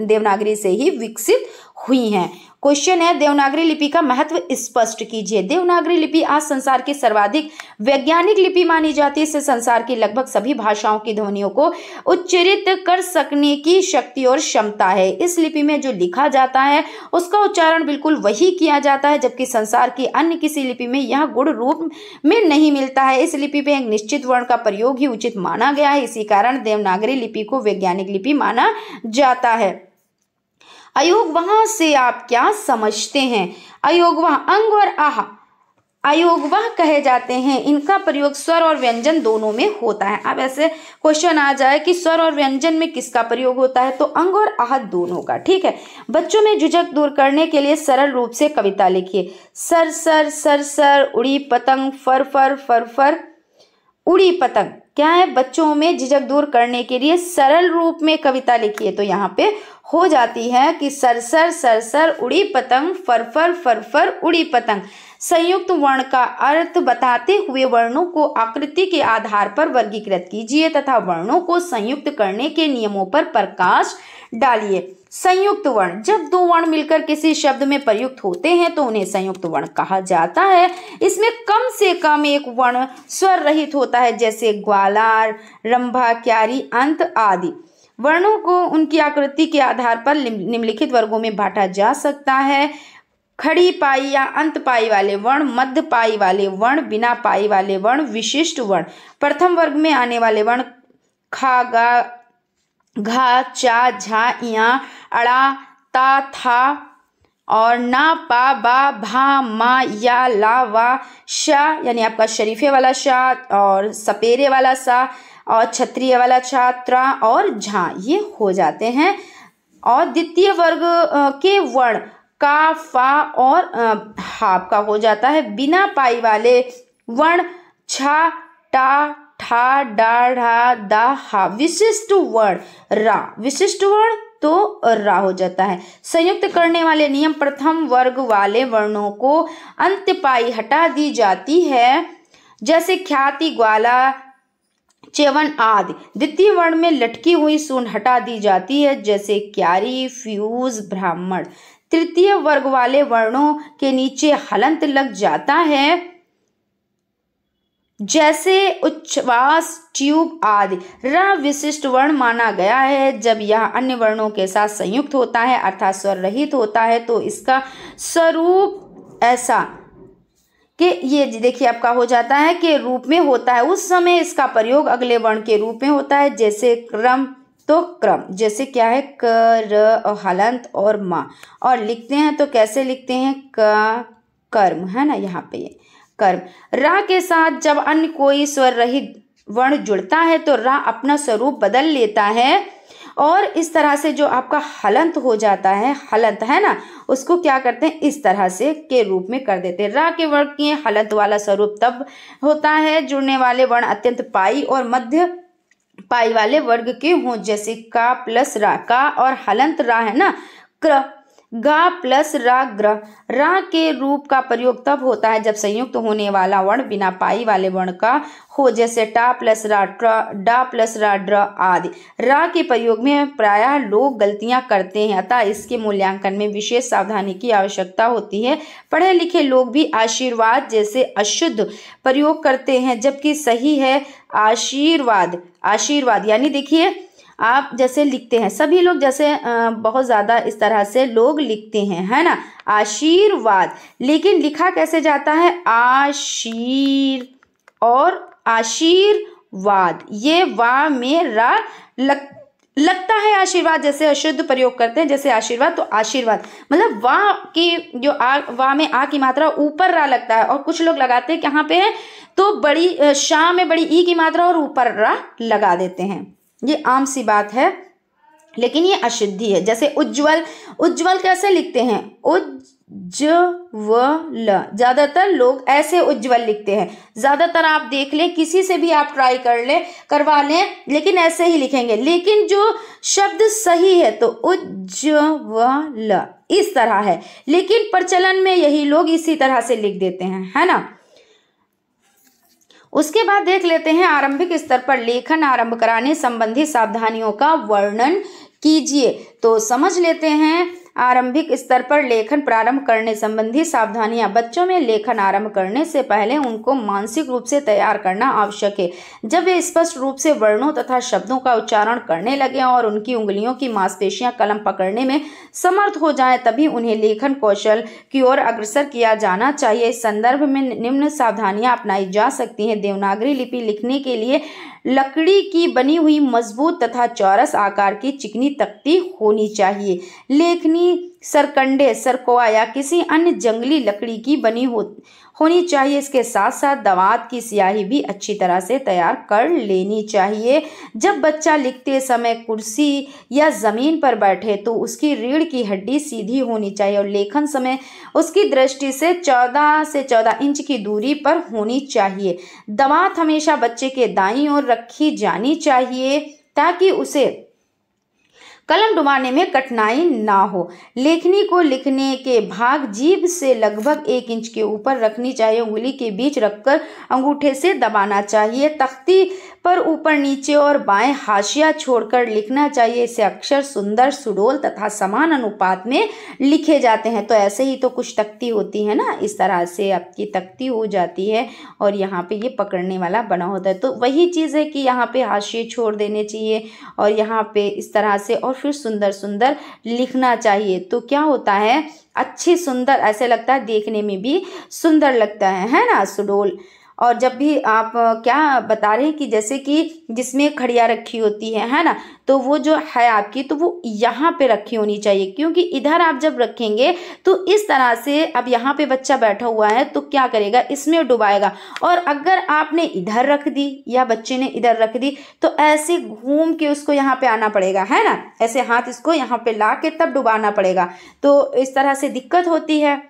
देवनागरी से ही विकसित हुई हैं क्वेश्चन है देवनागरी लिपि का महत्व स्पष्ट कीजिए देवनागरी लिपि आज संसार की सर्वाधिक वैज्ञानिक लिपि मानी जाती है इससे संसार की लगभग सभी भाषाओं की ध्वनियों को उच्चरित कर सकने की शक्ति और क्षमता है इस लिपि में जो लिखा जाता है उसका उच्चारण बिल्कुल वही किया जाता है जबकि संसार की अन्य किसी लिपि में यह गुण रूप में नहीं मिलता है इस लिपि में एक निश्चित वर्ण का प्रयोग ही उचित माना गया है इसी कारण देवनागरी लिपि को वैज्ञानिक लिपि माना जाता है अयोग वहाँ से आप क्या समझते हैं अयोग वह अंग और आह अयोग वह कहे जाते हैं इनका प्रयोग स्वर और व्यंजन दोनों में होता है अब ऐसे क्वेश्चन आ जाए कि स्वर और व्यंजन में किसका प्रयोग होता है तो अंग और आह दोनों का ठीक है बच्चों में झुझक दूर करने के लिए सरल रूप से कविता लिखिए सर सर सर सर उड़ी पतंग फर फर फर फर उड़ी पतंग क्या है बच्चों में झिझक दूर करने के लिए सरल रूप में कविता लिखिए तो यहाँ पे हो जाती है कि सरसर सरसर उड़ी पतंग फरफर फरफर उड़ी पतंग संयुक्त वर्ण का अर्थ बताते हुए वर्णों को आकृति के आधार पर वर्गीकृत कीजिए तथा वर्णों को संयुक्त करने के नियमों पर प्रकाश डालिए संयुक्त वर्ण जब दो वर्ण मिलकर किसी शब्द में प्रयुक्त होते हैं तो उन्हें संयुक्त वर्ण कहा जाता है इसमें कम से कम एक वर्ण स्वर रहित होता है जैसे ग्वालार रंभा क्यारी अंत आदि वर्णों को उनकी आकृति के आधार पर निम्नलिखित वर्गों में बांटा जा सकता है खड़ी पाई या अंत पाई वाले वर्ण मध्य पाई वाले वर्ण बिना पाई वाले वर्ण विशिष्ट वर्ण प्रथम वर्ग में आने वाले वर्ण खा गा घा चा झा या अड़ा ता था और ना पा बा भा मा या ला वा शा यानी आपका शरीफे वाला शाह और सपेरे वाला सा और क्षत्रिय वाला छात्रा और झा ये हो जाते हैं और द्वितीय वर्ग के वर्ण का फा और हाप का हो जाता है बिना पाई वाले वर्ण छा टा ठा डा ढा दा हा विशिष्ट वर्ण रा विशिष्ट वर्ण तो रा हो जाता है संयुक्त करने वाले नियम प्रथम वर्ग वाले वर्णों को अंत पाई हटा दी जाती है जैसे ख्याति ग्वाला चेवन आदि द्वितीय वर्ण में लटकी हुई सुन हटा दी जाती है जैसे क्यारी फ्यूज ब्राह्मण तृतीय वर्ग वाले वर्णों के नीचे हलंत लग जाता है जैसे उच्छ्वास ट्यूब आदि र विशिष्ट वर्ण माना गया है जब यह अन्य वर्णों के साथ संयुक्त होता है अर्थात स्वर रहित होता है तो इसका स्वरूप ऐसा कि ये देखिए आपका हो जाता है के रूप में होता है उस समय इसका प्रयोग अगले वर्ण के रूप में होता है जैसे क्रम तो क्रम जैसे क्या है क र हलंत और म और लिखते हैं तो कैसे लिखते हैं क कर्म है ना यहाँ पे कर्म रा के साथ जब अन्य कोई स्वर रहित वर्ण जुड़ता है तो रा अपना स्वरूप बदल लेता है और इस तरह से जो आपका हलंत हो जाता है हलंत है ना उसको क्या करते हैं इस तरह से के रूप में कर देते हैं रा के वर्ग के हलंत वाला स्वरूप तब होता है जुड़ने वाले वर्ण अत्यंत पाई और मध्य पाई वाले वर्ग के हों जैसे का प्लस रा का और हलंत रा है ना क्र गा प्लस रा ग्रह रा के रूप का प्रयोग तब होता है जब संयुक्त तो होने वाला वर्ण बिना पाई वाले वर्ण का हो जैसे टा प्लस रा ट्र डा प्लस रा ड्र आदि रा के प्रयोग में प्रायः लोग गलतियां करते हैं अतः इसके मूल्यांकन में विशेष सावधानी की आवश्यकता होती है पढ़े लिखे लोग भी आशीर्वाद जैसे अशुद्ध प्रयोग करते हैं जबकि सही है आशीर्वाद आशीर्वाद यानी देखिए आप जैसे लिखते हैं सभी लोग जैसे बहुत ज़्यादा इस तरह से लोग लिखते हैं है ना आशीर्वाद लेकिन लिखा कैसे जाता है आशीर और आशीर्वाद ये वा में रा लग लगता है आशीर्वाद जैसे अशुद्ध प्रयोग करते हैं जैसे आशीर्वाद तो आशीर्वाद मतलब वा की जो आ वा में आ की मात्रा ऊपर रा लगता है और कुछ लोग लगाते हैं कहाँ पे है तो बड़ी शाह में बड़ी ई की मात्रा और ऊपर रा लगा देते हैं ये आम सी बात है लेकिन ये अशुद्धि है जैसे उज्जवल उज्जवल कैसे लिखते हैं उज्जवल ज़्यादातर लोग ऐसे उज्जवल लिखते हैं ज़्यादातर आप देख लें किसी से भी आप ट्राई कर लें करवा लें लेकिन ऐसे ही लिखेंगे लेकिन जो शब्द सही है तो ल इस तरह है लेकिन प्रचलन में यही लोग इसी तरह से लिख देते हैं है ना उसके बाद देख लेते हैं आरंभिक स्तर पर लेखन आरंभ कराने संबंधी सावधानियों का वर्णन कीजिए तो समझ लेते हैं आरंभिक स्तर पर लेखन प्रारंभ करने संबंधी सावधानियां बच्चों में लेखन आरंभ करने से पहले उनको मानसिक रूप से तैयार करना आवश्यक है जब वे स्पष्ट रूप से वर्णों तथा शब्दों का उच्चारण करने लगे और उनकी उंगलियों की मांसपेशियां कलम पकड़ने में समर्थ हो जाए तभी उन्हें लेखन कौशल की ओर अग्रसर किया जाना चाहिए इस संदर्भ में निम्न सावधानियाँ अपनाई जा सकती हैं देवनागरी लिपि लिखने के लिए लकड़ी की बनी हुई मजबूत तथा चौरस आकार की चिकनी तख्ती होनी चाहिए लेखनी सरकंडे सरकोआ या किसी अन्य जंगली लकड़ी की बनी हो होनी चाहिए इसके साथ साथ दवात की स्याही भी अच्छी तरह से तैयार कर लेनी चाहिए जब बच्चा लिखते समय कुर्सी या ज़मीन पर बैठे तो उसकी रीढ़ की हड्डी सीधी होनी चाहिए और लेखन समय उसकी दृष्टि से चौदह से चौदह इंच की दूरी पर होनी चाहिए दवात हमेशा बच्चे के दाई और रखी जानी चाहिए ताकि उसे कलम डुबाने में कठिनाई ना हो लेखनी को लिखने के भाग जीभ से लगभग एक इंच के ऊपर रखनी चाहिए उंगली के बीच रखकर अंगूठे से दबाना चाहिए तख्ती पर ऊपर नीचे और बाएं हाशिया छोड़कर लिखना चाहिए इसे अक्षर सुंदर सुडोल तथा समान अनुपात में लिखे जाते हैं तो ऐसे ही तो कुछ तख्ती होती है ना इस तरह से आपकी तख्ती हो जाती है और यहाँ पे ये पकड़ने वाला बना होता है तो वही चीज़ है कि यहाँ पे हाशिए छोड़ देने चाहिए और यहाँ पे इस तरह से और फिर सुंदर सुंदर लिखना चाहिए तो क्या होता है अच्छी सुंदर ऐसे लगता है देखने में भी सुंदर लगता है है ना सुडोल और जब भी आप क्या बता रहे हैं कि जैसे कि जिसमें खड़िया रखी होती है है ना तो वो जो है आपकी तो वो यहाँ पे रखी होनी चाहिए क्योंकि इधर आप जब रखेंगे तो इस तरह से अब यहाँ पे बच्चा बैठा हुआ है तो क्या करेगा इसमें डुबाएगा और अगर आपने इधर रख दी या बच्चे ने इधर रख दी तो ऐसे घूम के उसको यहाँ पे आना पड़ेगा है ना ऐसे हाथ इसको यहाँ पे ला के तब डुबाना पड़ेगा तो इस तरह से दिक्कत होती है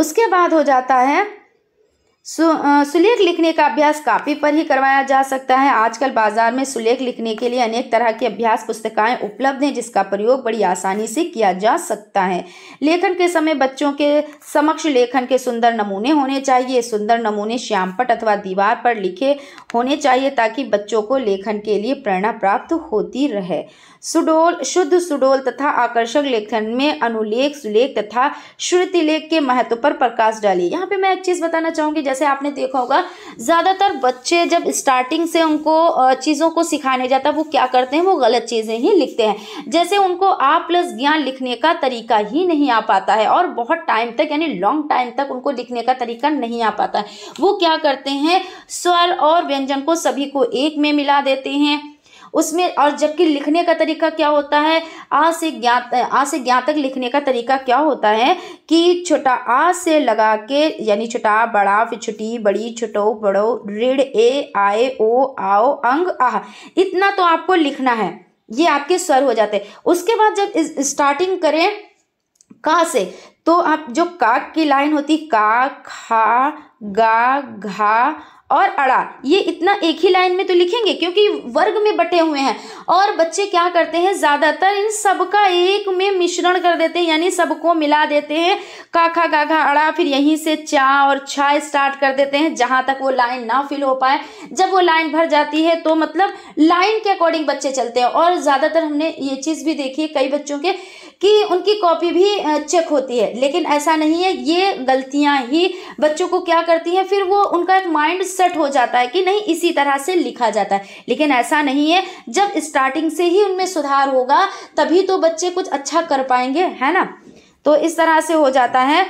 उसके बाद हो जाता है सुलेख लिखने का अभ्यास कापी पर ही करवाया जा सकता है आजकल बाजार में सुलेख लिखने के लिए अनेक तरह की अभ्यास पुस्तकाएं उपलब्ध हैं जिसका प्रयोग बड़ी आसानी से किया जा सकता है लेखन के समय बच्चों के समक्ष लेखन के सुंदर नमूने होने चाहिए सुंदर नमूने श्यामपट अथवा दीवार पर लिखे होने चाहिए ताकि बच्चों को लेखन के लिए प्रेरणा प्राप्त होती रहे सुडोल शुद्ध सुडोल तथा आकर्षक लेखन में अनुलेख सुलेख तथा श्रुति लेख के महत्व पर प्रकाश डालिए यहाँ पे मैं एक चीज़ बताना चाहूँगी जैसे आपने देखा होगा ज़्यादातर बच्चे जब स्टार्टिंग से उनको चीज़ों को सिखाने जाता है वो क्या करते हैं वो गलत चीज़ें ही लिखते हैं जैसे उनको आ प्लस ज्ञान लिखने का तरीका ही नहीं आ पाता है और बहुत टाइम तक यानी लॉन्ग टाइम तक उनको लिखने का तरीका नहीं आ पाता है वो क्या करते हैं स्वर और व्यंजन को सभी को एक में मिला देते हैं उसमें और जबकि लिखने का तरीका क्या होता है आ से ज्ञात आ से ज्ञातक लिखने का तरीका क्या होता है कि छोटा आ से लगा के यानी छोटा बड़ा फिर छुट्टी बड़ी छोटो बड़ो ऋण ए आए ओ आओ अंग आह इतना तो आपको लिखना है ये आपके स्वर हो जाते हैं उसके बाद जब स्टार्टिंग करें का से तो आप जो का की लाइन होती का खा गा घा और अड़ा ये इतना एक ही लाइन में तो लिखेंगे क्योंकि वर्ग में बटे हुए हैं और बच्चे क्या करते हैं ज़्यादातर इन सब का एक में मिश्रण कर देते हैं यानी सबको मिला देते हैं काखा गाखा अड़ा फिर यहीं से चा और छा स्टार्ट कर देते हैं जहाँ तक वो लाइन ना फिल हो पाए जब वो लाइन भर जाती है तो मतलब लाइन के अकॉर्डिंग बच्चे चलते हैं और ज़्यादातर हमने ये चीज़ भी देखी है कई बच्चों के कि उनकी कॉपी भी चेक होती है लेकिन ऐसा नहीं है ये गलतियाँ ही बच्चों को क्या करती हैं फिर वो उनका एक माइंड सेट हो जाता है कि नहीं इसी तरह से लिखा जाता है लेकिन ऐसा नहीं है जब स्टार्टिंग से ही उनमें सुधार होगा तभी तो बच्चे कुछ अच्छा कर पाएंगे है ना तो इस तरह से हो जाता है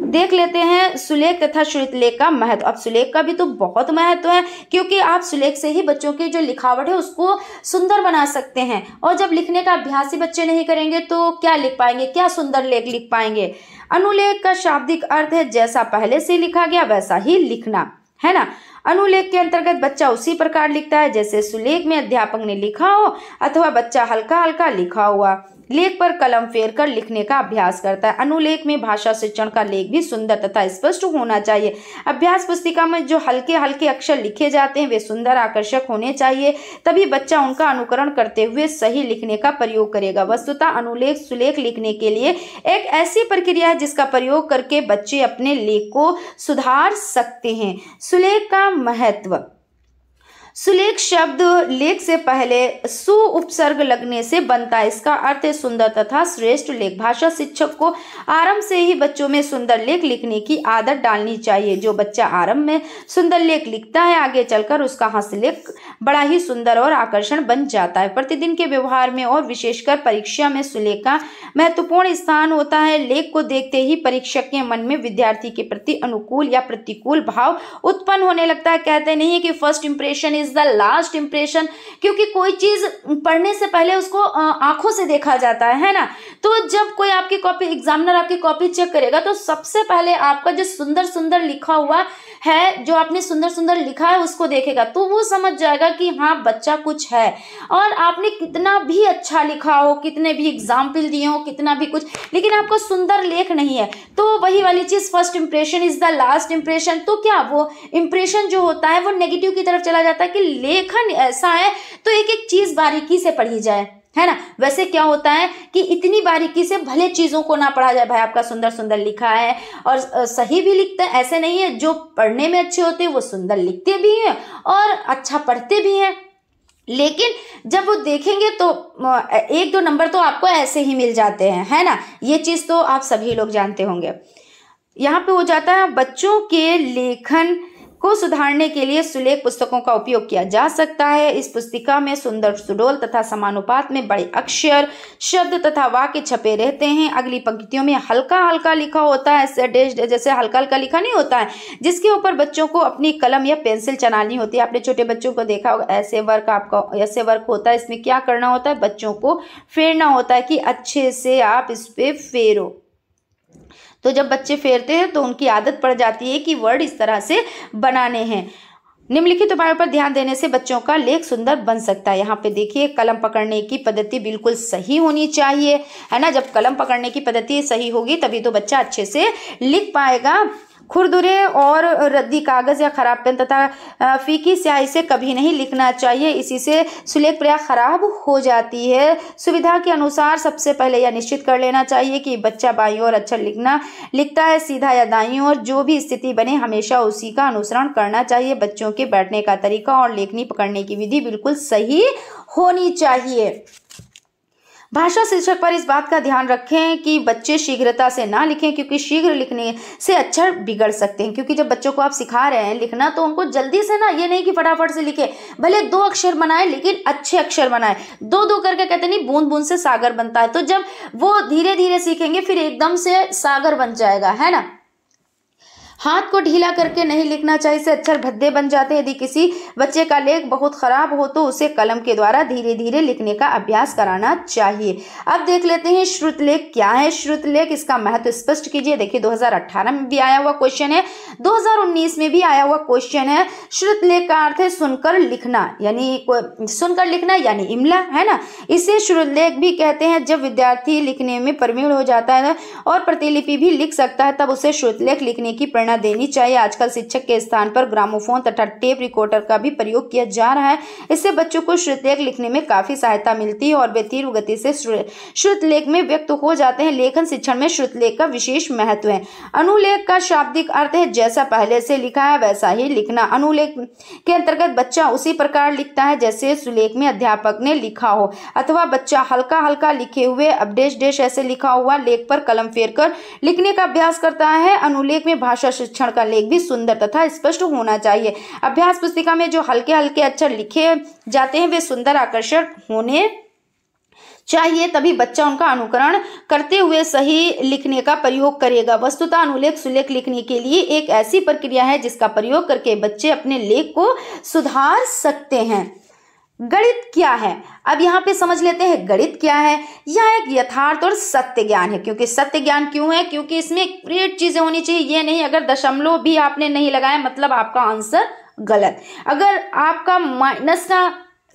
देख लेते हैं सुलेख तथा श्रुतलेख का महत्व अब सुलेख का भी तो बहुत महत्व है क्योंकि आप सुलेख से ही बच्चों की जो लिखावट है उसको सुंदर बना सकते हैं और जब लिखने का अभ्यास ही बच्चे नहीं करेंगे तो क्या लिख पाएंगे क्या सुंदर लेख लिख पाएंगे अनुलेख का शाब्दिक अर्थ है जैसा पहले से लिखा गया वैसा ही लिखना है ना अनुलेख के अंतर्गत बच्चा उसी प्रकार लिखता है जैसे सुलेख में अध्यापक ने लिखा हो अथवा बच्चा हल्का हल्का लिखा हुआ लेख पर कलम फेर कर लिखने का अभ्यास करता है अनुलेख में भाषा शिक्षण का लेख भी सुंदर तथा स्पष्ट होना चाहिए अभ्यास पुस्तिका में जो हल्के हल्के अक्षर लिखे जाते हैं वे सुंदर आकर्षक होने चाहिए तभी बच्चा उनका अनुकरण करते हुए सही लिखने का प्रयोग करेगा वस्तुता अनुलेख सुलेख लिखने के लिए एक ऐसी प्रक्रिया है जिसका प्रयोग करके बच्चे अपने लेख को सुधार सकते हैं सुलेख का महत्व सुलेख शब्द लेख से पहले सु उपसर्ग लगने से बनता है इसका अर्थ है सुंदर तथा श्रेष्ठ लेख भाषा शिक्षक को आरंभ से ही बच्चों में सुंदर लेख लिखने की आदत डालनी चाहिए जो बच्चा आरंभ में सुंदर लेख लिखता है आगे चलकर उसका हस्तलेख बड़ा ही सुंदर और आकर्षण बन जाता है प्रतिदिन के व्यवहार में और विशेषकर परीक्षा में सुलेख का महत्वपूर्ण स्थान होता है लेख को देखते ही परीक्षक के मन में विद्यार्थी के प्रति अनुकूल या प्रतिकूल भाव उत्पन्न होने लगता है कहते नहीं है कि first impression is the last impression क्योंकि कोई चीज पढ़ने से पहले उसको आंखों से देखा जाता है ना तो जब कोई आपकी कॉपी एग्जामिनर आपकी कॉपी चेक करेगा तो सबसे पहले आपका जो सुंदर सुंदर लिखा हुआ है जो आपने सुंदर सुंदर लिखा है उसको देखेगा तो वो समझ जाएगा लगेगा कि हाँ बच्चा कुछ है और आपने कितना भी अच्छा लिखा हो कितने भी एग्जाम्पल दिए हो कितना भी कुछ लेकिन आपका सुंदर लेख नहीं है तो वही वाली चीज़ first impression is the last impression तो क्या वो इंप्रेशन जो होता है वो नेगेटिव की तरफ चला जाता है कि लेखन ऐसा है तो एक एक चीज़ बारीकी से पढ़ी जाए है ना वैसे क्या होता है कि इतनी बारीकी से भले चीज़ों को ना पढ़ा जाए भाई आपका सुंदर सुंदर लिखा है और सही भी लिखते हैं ऐसे नहीं है जो पढ़ने में अच्छे होते हैं वो सुंदर लिखते भी हैं और अच्छा पढ़ते भी हैं लेकिन जब वो देखेंगे तो एक दो नंबर तो आपको ऐसे ही मिल जाते हैं है ना ये चीज़ तो आप सभी लोग जानते होंगे यहाँ पे हो जाता है बच्चों के लेखन को सुधारने के लिए सुलेख पुस्तकों का उपयोग किया जा सकता है इस पुस्तिका में सुंदर सुडोल तथा समानुपात में बड़े अक्षर शब्द तथा वाक्य छपे रहते हैं अगली पंक्तियों में हल्का हल्का लिखा होता है जैसे हल्का हल्का लिखा नहीं होता है जिसके ऊपर बच्चों को अपनी कलम या पेंसिल चलानी होती है आपने छोटे बच्चों को देखा होगा ऐसे वर्क आपका ऐसे वर्क होता है इसमें क्या करना होता है बच्चों को फेरना होता है कि अच्छे से आप इस पर फेरो तो जब बच्चे फेरते हैं तो उनकी आदत पड़ जाती है कि वर्ड इस तरह से बनाने हैं निम्नलिखित उपायों पर ध्यान देने से बच्चों का लेख सुंदर बन सकता है यहाँ पे देखिए कलम पकड़ने की पद्धति बिल्कुल सही होनी चाहिए है ना जब कलम पकड़ने की पद्धति सही होगी तभी तो बच्चा अच्छे से लिख पाएगा खुरदुरे और रद्दी कागज़ या खराब पेन तथा फीकी स्याही से कभी नहीं लिखना चाहिए इसी से सुलेख प्रया खराब हो जाती है सुविधा के अनुसार सबसे पहले यह निश्चित कर लेना चाहिए कि बच्चा बाई और अच्छा लिखना लिखता है सीधा या दाई और जो भी स्थिति बने हमेशा उसी का अनुसरण करना चाहिए बच्चों के बैठने का तरीका और लेखनी पकड़ने की विधि बिल्कुल सही होनी चाहिए भाषा शिक्षक पर इस बात का ध्यान रखें कि बच्चे शीघ्रता से ना लिखें क्योंकि शीघ्र लिखने से अक्षर बिगड़ सकते हैं क्योंकि जब बच्चों को आप सिखा रहे हैं लिखना तो उनको जल्दी से ना ये नहीं कि फटाफट से लिखे भले दो अक्षर बनाए लेकिन अच्छे अक्षर बनाए दो दो करके कहते नहीं बूंद बूंद से सागर बनता है तो जब वो धीरे धीरे सीखेंगे फिर एकदम से सागर बन जाएगा है ना हाथ को ढीला करके नहीं लिखना चाहिए इससे अक्षर भद्दे बन जाते हैं यदि किसी बच्चे का लेख बहुत खराब हो तो उसे कलम के द्वारा धीरे धीरे लिखने का अभ्यास कराना चाहिए अब देख लेते हैं श्रुत लेख क्या है श्रुत लेख इसका महत्व स्पष्ट कीजिए देखिए 2018 में भी आया हुआ क्वेश्चन है 2019 में भी आया हुआ क्वेश्चन है श्रुत लेख का अर्थ है सुनकर लिखना यानी सुनकर लिखना यानी इमला है ना इसे श्रुत लेख भी कहते हैं जब विद्यार्थी लिखने में प्रवीण हो जाता है और प्रतिलिपि भी लिख सकता है तब उसे श्रुत लेख लिखने की प्रेरणा देनी चाहिए आजकल शिक्षक के स्थान पर ग्रामोफोन तथा टेप रिकॉर्डर का भी प्रयोग किया जा रहा है इससे बच्चों को श्रुतलेख लिखने में काफ़ी सहायता मिलती है और वे तीव्र गति से श्रुतलेख में व्यक्त हो जाते हैं लेखन शिक्षण में श्रुतलेख का विशेष महत्व है अनुलेख का शाब्दिक अर्थ है जैसा पहले से लिखा है वैसा ही लिखना अनुलेख के अंतर्गत बच्चा उसी प्रकार लिखता है जैसे सुलेख में अध्यापक ने लिखा हो अथवा बच्चा हल्का हल्का लिखे हुए अपडेश डेश ऐसे लिखा हुआ लेख पर कलम फेर कर लिखने का अभ्यास करता है अनुलेख में भाषा प्रशिक्षण का लेख भी सुंदर तथा स्पष्ट होना चाहिए अभ्यास पुस्तिका में जो हल्के हल्के अक्षर लिखे जाते हैं वे सुंदर आकर्षक होने चाहिए तभी बच्चा उनका अनुकरण करते हुए सही लिखने का प्रयोग करेगा वस्तुता अनुलेख सुलेख लिखने के लिए एक ऐसी प्रक्रिया है जिसका प्रयोग करके बच्चे अपने लेख को सुधार सकते हैं गणित क्या है अब यहाँ पे समझ लेते हैं गणित क्या है यह एक यथार्थ और सत्य ज्ञान है क्योंकि सत्य ज्ञान क्यों है क्योंकि इसमें क्रिएट चीज़ें होनी चाहिए ये नहीं अगर दशमलव भी आपने नहीं लगाया मतलब आपका आंसर गलत अगर आपका माइनस का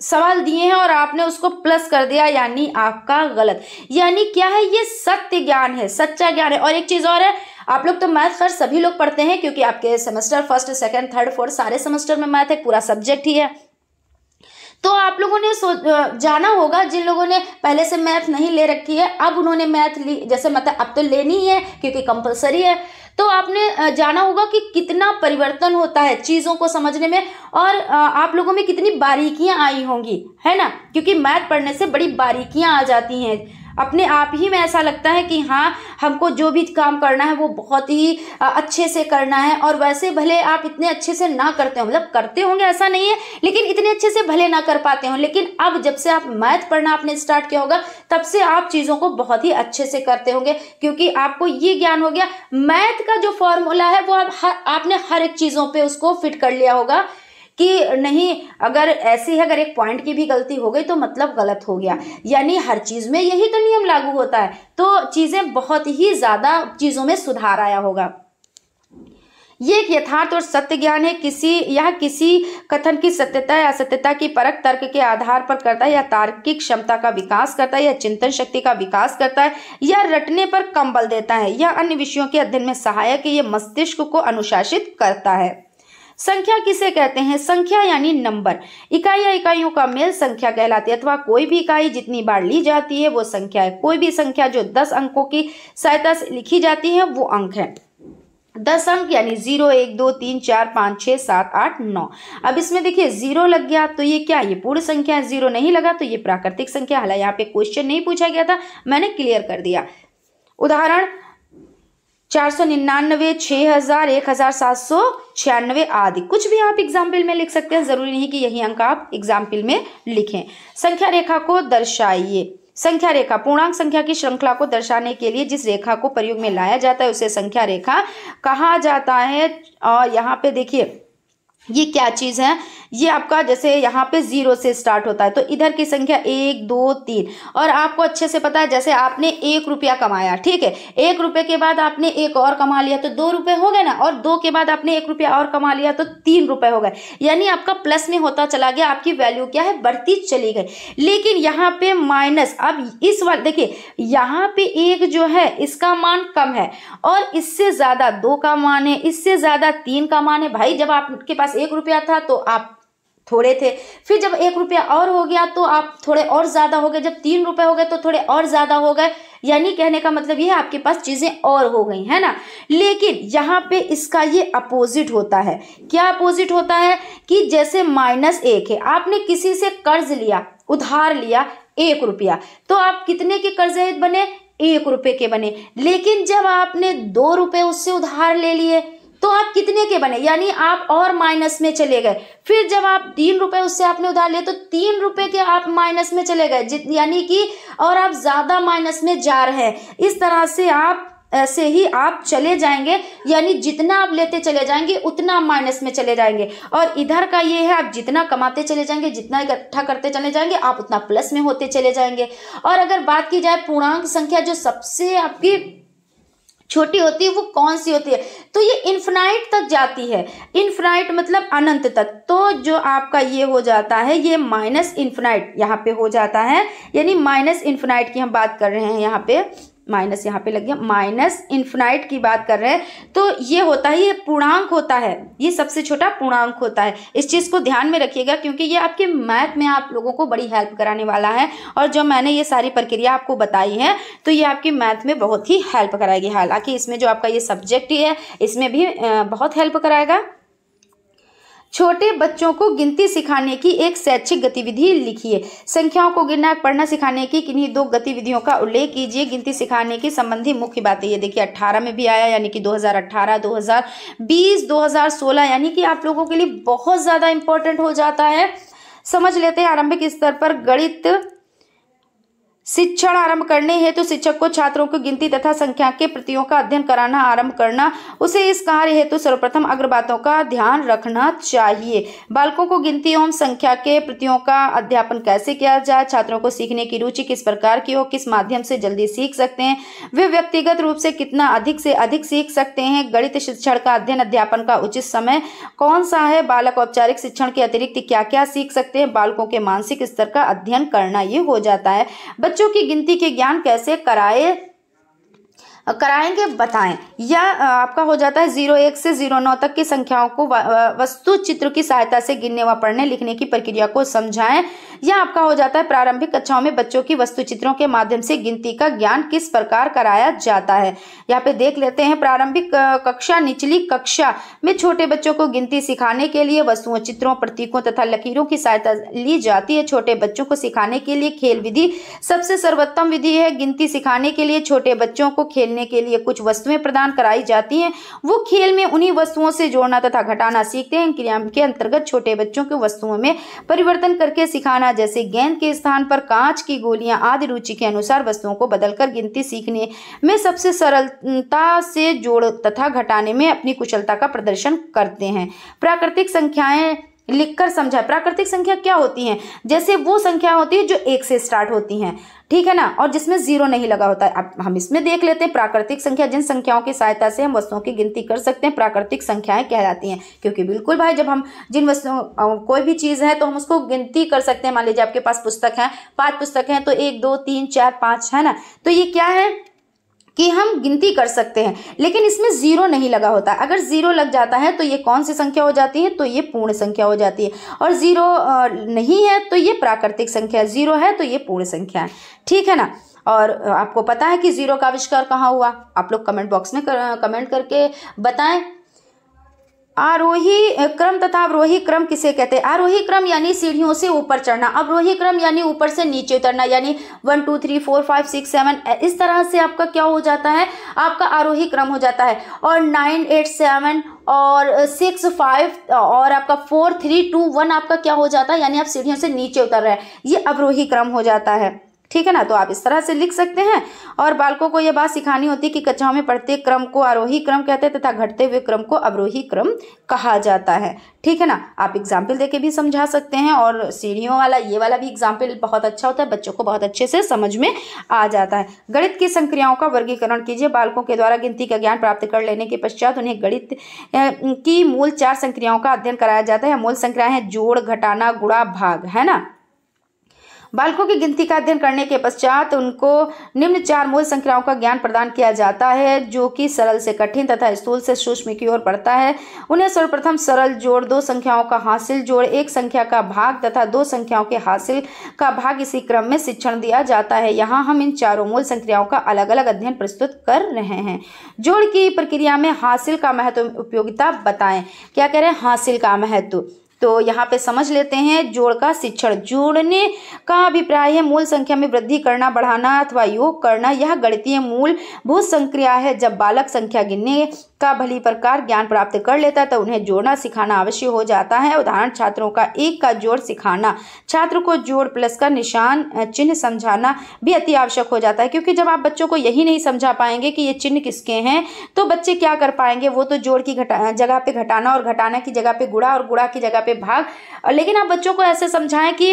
सवाल दिए हैं और आपने उसको प्लस कर दिया यानी आपका गलत यानी क्या है ये सत्य ज्ञान है सच्चा ज्ञान है और एक चीज़ और है आप लोग तो मैथ खैर सभी लोग पढ़ते हैं क्योंकि आपके semester first second third fourth सारे सेमेस्टर में मैथ है पूरा सब्जेक्ट ही है तो आप लोगों ने जाना होगा जिन लोगों ने पहले से मैथ नहीं ले रखी है अब उन्होंने मैथ ली जैसे मतलब अब तो लेनी ही है क्योंकि कंपलसरी है तो आपने जाना होगा कि कितना परिवर्तन होता है चीज़ों को समझने में और आप लोगों में कितनी बारीकियां आई होंगी है ना क्योंकि मैथ पढ़ने से बड़ी बारीकियां आ जाती हैं अपने आप ही में ऐसा लगता है कि हाँ हमको जो भी काम करना है वो बहुत ही अच्छे से करना है और वैसे भले आप इतने अच्छे से ना करते हो मतलब करते होंगे ऐसा नहीं है लेकिन इतने अच्छे से भले ना कर पाते हो लेकिन अब जब से आप मैथ पढ़ना आपने स्टार्ट किया होगा तब से आप चीज़ों को बहुत ही अच्छे से करते होंगे क्योंकि आपको ये ज्ञान हो गया मैथ का जो फॉर्मूला है वो आप हर, आपने हर एक चीज़ों पर उसको फिट कर लिया होगा कि नहीं अगर ऐसी अगर एक पॉइंट की भी गलती हो गई तो मतलब गलत हो गया यानी हर चीज़ में यही तो नियम लागू होता है तो चीज़ें बहुत ही ज़्यादा चीज़ों में सुधार आया होगा ये एक यथार्थ और सत्य ज्ञान है किसी यह किसी कथन की सत्यता या असत्यता की परख तर्क के आधार पर करता है या तार्किक क्षमता का विकास करता है या चिंतन शक्ति का विकास करता है या रटने पर कम बल देता है या अन्य विषयों के अध्ययन में सहायक है यह मस्तिष्क को अनुशासित करता है संख्या किसे कहते हैं संख्या यानी नंबर इकाई या इकाइयों का मेल संख्या कहलाती है अथवा कोई भी इकाई जितनी बार ली जाती है वो संख्या है कोई भी संख्या जो दस अंकों की सहायता से लिखी जाती है वो अंक है दस अंक यानी जीरो एक दो तीन चार पाँच छः सात आठ नौ अब इसमें देखिए जीरो लग गया तो ये क्या ये पूर्ण संख्या है जीरो नहीं लगा तो ये प्राकृतिक संख्या हालांकि यहाँ पे क्वेश्चन नहीं पूछा गया था मैंने क्लियर कर दिया उदाहरण चार सौ निन्यानवे छः हज़ार एक हज़ार सात सौ छियानवे आदि कुछ भी आप एग्जाम्पल में लिख सकते हैं ज़रूरी नहीं कि यही अंक आप एग्जाम्पल में लिखें संख्या रेखा को दर्शाइए संख्या रेखा पूर्णांक संख्या की श्रृंखला को दर्शाने के लिए जिस रेखा को प्रयोग में लाया जाता है उसे संख्या रेखा कहा जाता है और यहाँ पे देखिए ये क्या चीज़ है ये आपका जैसे यहाँ पे ज़ीरो से स्टार्ट होता है तो इधर की संख्या एक दो तीन और आपको अच्छे से पता है जैसे आपने एक रुपया कमाया ठीक है एक रुपये के बाद आपने एक और कमा लिया तो दो रुपये हो गए ना और दो के बाद आपने एक रुपया और कमा लिया तो तीन रुपये हो गए यानी आपका प्लस में होता चला गया आपकी वैल्यू क्या है बढ़ती चली गई लेकिन यहाँ पे माइनस अब इस वाल देखिए यहाँ पे एक जो है इसका मान कम है और इससे ज़्यादा दो का मान है इससे ज़्यादा तीन का मान है भाई जब आपके पास पास एक रुपया था तो आप थोड़े थे फिर जब एक रुपया और हो गया तो आप थोड़े और ज़्यादा हो गए जब तीन रुपये हो गए तो थोड़े और ज़्यादा हो गए यानी कहने का मतलब ये है आपके पास चीज़ें और हो गई है ना लेकिन यहाँ पे इसका ये अपोजिट होता है क्या अपोजिट होता है कि जैसे माइनस एक है आपने किसी से कर्ज लिया उधार लिया एक रुपया तो आप कितने के कर्ज बने एक रुपये के बने लेकिन जब आपने दो रुपये उससे उधार ले लिए तो आप कितने के बने यानी आप और माइनस में चले गए फिर जब आप तीन रुपए उससे आपने उधार लिए तो तीन रुपए के आप माइनस में चले गए यानी कि और आप ज़्यादा माइनस में जा रहे हैं इस तरह से आप ऐसे ही आप चले जाएंगे यानी जितना आप लेते चले जाएंगे उतना माइनस में चले जाएंगे और इधर का ये है आप जितना कमाते चले जाएंगे जितना इकट्ठा करते चले जाएंगे आप उतना प्लस में होते चले जाएंगे और अगर बात की जाए पूर्णांक संख्या जो सबसे आपकी छोटी होती है वो कौन सी होती है तो ये इन्फिनाइट तक जाती है इन्फिनाइट मतलब अनंत तक तो जो आपका ये हो जाता है ये माइनस इन्फिनाइट यहाँ पे हो जाता है यानी माइनस इन्फिनाइट की हम बात कर रहे हैं यहाँ पे माइनस यहाँ पे लग गया माइनस इन्फिनाइट की बात कर रहे हैं तो ये होता है ये पूर्णांक होता है ये सबसे छोटा पूर्णांक होता है इस चीज़ को ध्यान में रखिएगा क्योंकि ये आपके मैथ में आप लोगों को बड़ी हेल्प कराने वाला है और जो मैंने ये सारी प्रक्रिया आपको बताई है तो ये आपके मैथ में बहुत ही हेल्प कराएगी हालांकि इसमें जो आपका ये सब्जेक्ट ही है इसमें भी बहुत हेल्प कराएगा छोटे बच्चों को गिनती सिखाने की एक शैक्षिक गतिविधि लिखिए संख्याओं को गिनना पढ़ना सिखाने की किन्हीं दो गतिविधियों का उल्लेख कीजिए गिनती सिखाने की संबंधी मुख्य बातें ये देखिए 18 में भी आया यानी कि 2018 2020 2016 यानी कि आप लोगों के लिए बहुत ज़्यादा इंपॉर्टेंट हो जाता है समझ लेते हैं आरंभिक स्तर पर गणित शिक्षण आरंभ करने हेतु तो शिक्षक को छात्रों को गिनती तथा संख्या के प्रतियों का अध्ययन कराना आरंभ करना उसे इस कार्य हेतु तो सर्वप्रथम अग्रबातों का ध्यान रखना चाहिए बालकों को गिनती एवं संख्या के प्रतियों का अध्यापन कैसे किया जाए छात्रों को सीखने की रुचि किस प्रकार की हो किस माध्यम से जल्दी सीख सकते हैं वे व्यक्तिगत रूप से कितना अधिक से अधिक सीख सकते हैं गणित शिक्षण का अध्ययन अध्यापन का उचित समय कौन सा है बालक औपचारिक शिक्षण के अतिरिक्त क्या क्या सीख सकते हैं बालकों के मानसिक स्तर का अध्ययन करना ये हो जाता है बच्चों की गिनती के ज्ञान कैसे कराए कराएंगे बताएं या आपका हो जाता है जीरो एक से जीरो नौ तक की संख्याओं को वस्तु चित्र की सहायता से गिनने व पढ़ने लिखने की प्रक्रिया को समझाएं या आपका हो जाता है प्रारंभिक कक्षाओं में बच्चों की वस्तु चित्रों के माध्यम से गिनती का ज्ञान किस प्रकार कराया जाता है यहाँ पे देख लेते हैं प्रारंभिक कक्षा निचली कक्षा में छोटे बच्चों को गिनती सिखाने के लिए वस्तुओं चित्रों प्रतीकों तथा लकीरों की सहायता ली जाती है छोटे बच्चों को सिखाने के लिए खेल विधि सबसे सर्वोत्तम विधि है गिनती सिखाने के लिए छोटे बच्चों को खेल खेलने के लिए कुछ वस्तुएं प्रदान कराई जाती हैं वो खेल में उन्हीं वस्तुओं से जोड़ना तथा घटाना सीखते हैं क्रिया के अंतर्गत छोटे बच्चों के वस्तुओं में परिवर्तन करके सिखाना जैसे गेंद के स्थान पर कांच की गोलियां आदि रुचि के अनुसार वस्तुओं को बदलकर गिनती सीखने में सबसे सरलता से जोड़ तथा घटाने में अपनी कुशलता का प्रदर्शन करते हैं प्राकृतिक संख्याएं लिखकर समझा प्राकृतिक संख्या क्या होती है जैसे वो संख्या होती है जो एक से स्टार्ट होती हैं ठीक है ना और जिसमें जीरो नहीं लगा होता है अब हम इसमें देख लेते हैं प्राकृतिक संख्या जिन संख्याओं की सहायता से हम वस्तुओं की गिनती कर सकते हैं प्राकृतिक संख्याएं कहलाती हैं क्योंकि बिल्कुल भाई जब हम जिन वस्तुओं कोई भी चीज़ है तो हम उसको गिनती कर सकते हैं मान लीजिए आपके पास पुस्तक है पाँच पुस्तक हैं तो एक दो तीन चार पाँच है ना तो ये क्या है कि हम गिनती कर सकते हैं लेकिन इसमें ज़ीरो नहीं लगा होता अगर ज़ीरो लग जाता है तो ये कौन सी संख्या हो जाती है तो ये पूर्ण संख्या हो जाती है और ज़ीरो नहीं है तो ये प्राकृतिक संख्या है ज़ीरो है तो ये पूर्ण संख्या है ठीक है ना और आपको पता है कि ज़ीरो का आविष्कार कहाँ हुआ आप लोग कमेंट बॉक्स में कर, कमेंट करके बताएं आरोही क्रम तथा अवरोही क्रम किसे कहते हैं आरोही क्रम यानी सीढ़ियों से ऊपर चढ़ना अवरोही क्रम यानी ऊपर से नीचे उतरना यानी one two three four five six seven इस तरह से आपका क्या हो जाता है आपका आरोही क्रम हो जाता है और नाइन एट सेवन और सिक्स फाइव और आपका फोर थ्री टू वन आपका क्या हो जाता है यानी आप सीढ़ियों से नीचे उतर रहे हैं ये अवरोही क्रम हो जाता है ठीक है ना तो आप इस तरह से लिख सकते हैं और बालकों को यह बात सिखानी होती है कि कक्षाओं में पढ़ते क्रम को आरोही क्रम कहते हैं तथा घटते हुए क्रम को अवरोही क्रम कहा जाता है ठीक है ना आप एग्जाम्पल देके भी समझा सकते हैं और सीढ़ियों वाला ये वाला भी एग्जाम्पल बहुत अच्छा होता है बच्चों को बहुत अच्छे से समझ में आ जाता है गणित की संक्रियाओं का वर्गीकरण कीजिए बालकों के द्वारा गिनती का ज्ञान प्राप्त कर लेने के पश्चात उन्हें गणित की मूल चार संक्रियाओं का अध्ययन कराया जाता है मूल संक्रिया है जोड़ घटाना गुड़ा भाग है ना बालकों की गिनती का अध्ययन करने के पश्चात उनको निम्न चार मूल संख्याओं का ज्ञान प्रदान किया जाता है जो कि सरल से कठिन तथा स्थूल से सूक्ष्म की ओर पड़ता है उन्हें सर्वप्रथम सरल जोड़ दो संख्याओं का हासिल जोड़ एक संख्या का भाग तथा दो संख्याओं के हासिल का भाग इसी क्रम में शिक्षण दिया जाता है यहाँ हम इन चारों मूल संख्याओं का अलग अलग अध्ययन प्रस्तुत कर रहे हैं जोड़ की प्रक्रिया में हासिल का महत्व उपयोगिता बताएं क्या कह रहे हैं हासिल का महत्व तो यहाँ पे समझ लेते हैं जोड़ का शिक्षण जोड़ने का अभिप्राय है मूल संख्या में वृद्धि करना बढ़ाना अथवा योग करना यह गणितीय भूत संक्रिया है जब बालक संख्या गिनने का भली प्रकार ज्ञान प्राप्त कर लेता है तो उन्हें जोड़ना सिखाना अवश्य हो जाता है उदाहरण छात्रों का एक का जोड़ सिखाना छात्र को जोड़ प्लस का निशान चिन्ह समझाना भी अति आवश्यक हो जाता है क्योंकि जब आप बच्चों को यही नहीं समझा पाएंगे कि ये चिन्ह किसके हैं तो बच्चे क्या कर पाएंगे वो तो जोड़ की घटा जगह पर घटाना और घटाना की जगह पर गुड़ा और गुड़ा की जगह पर भाग लेकिन आप बच्चों को ऐसे समझाएं कि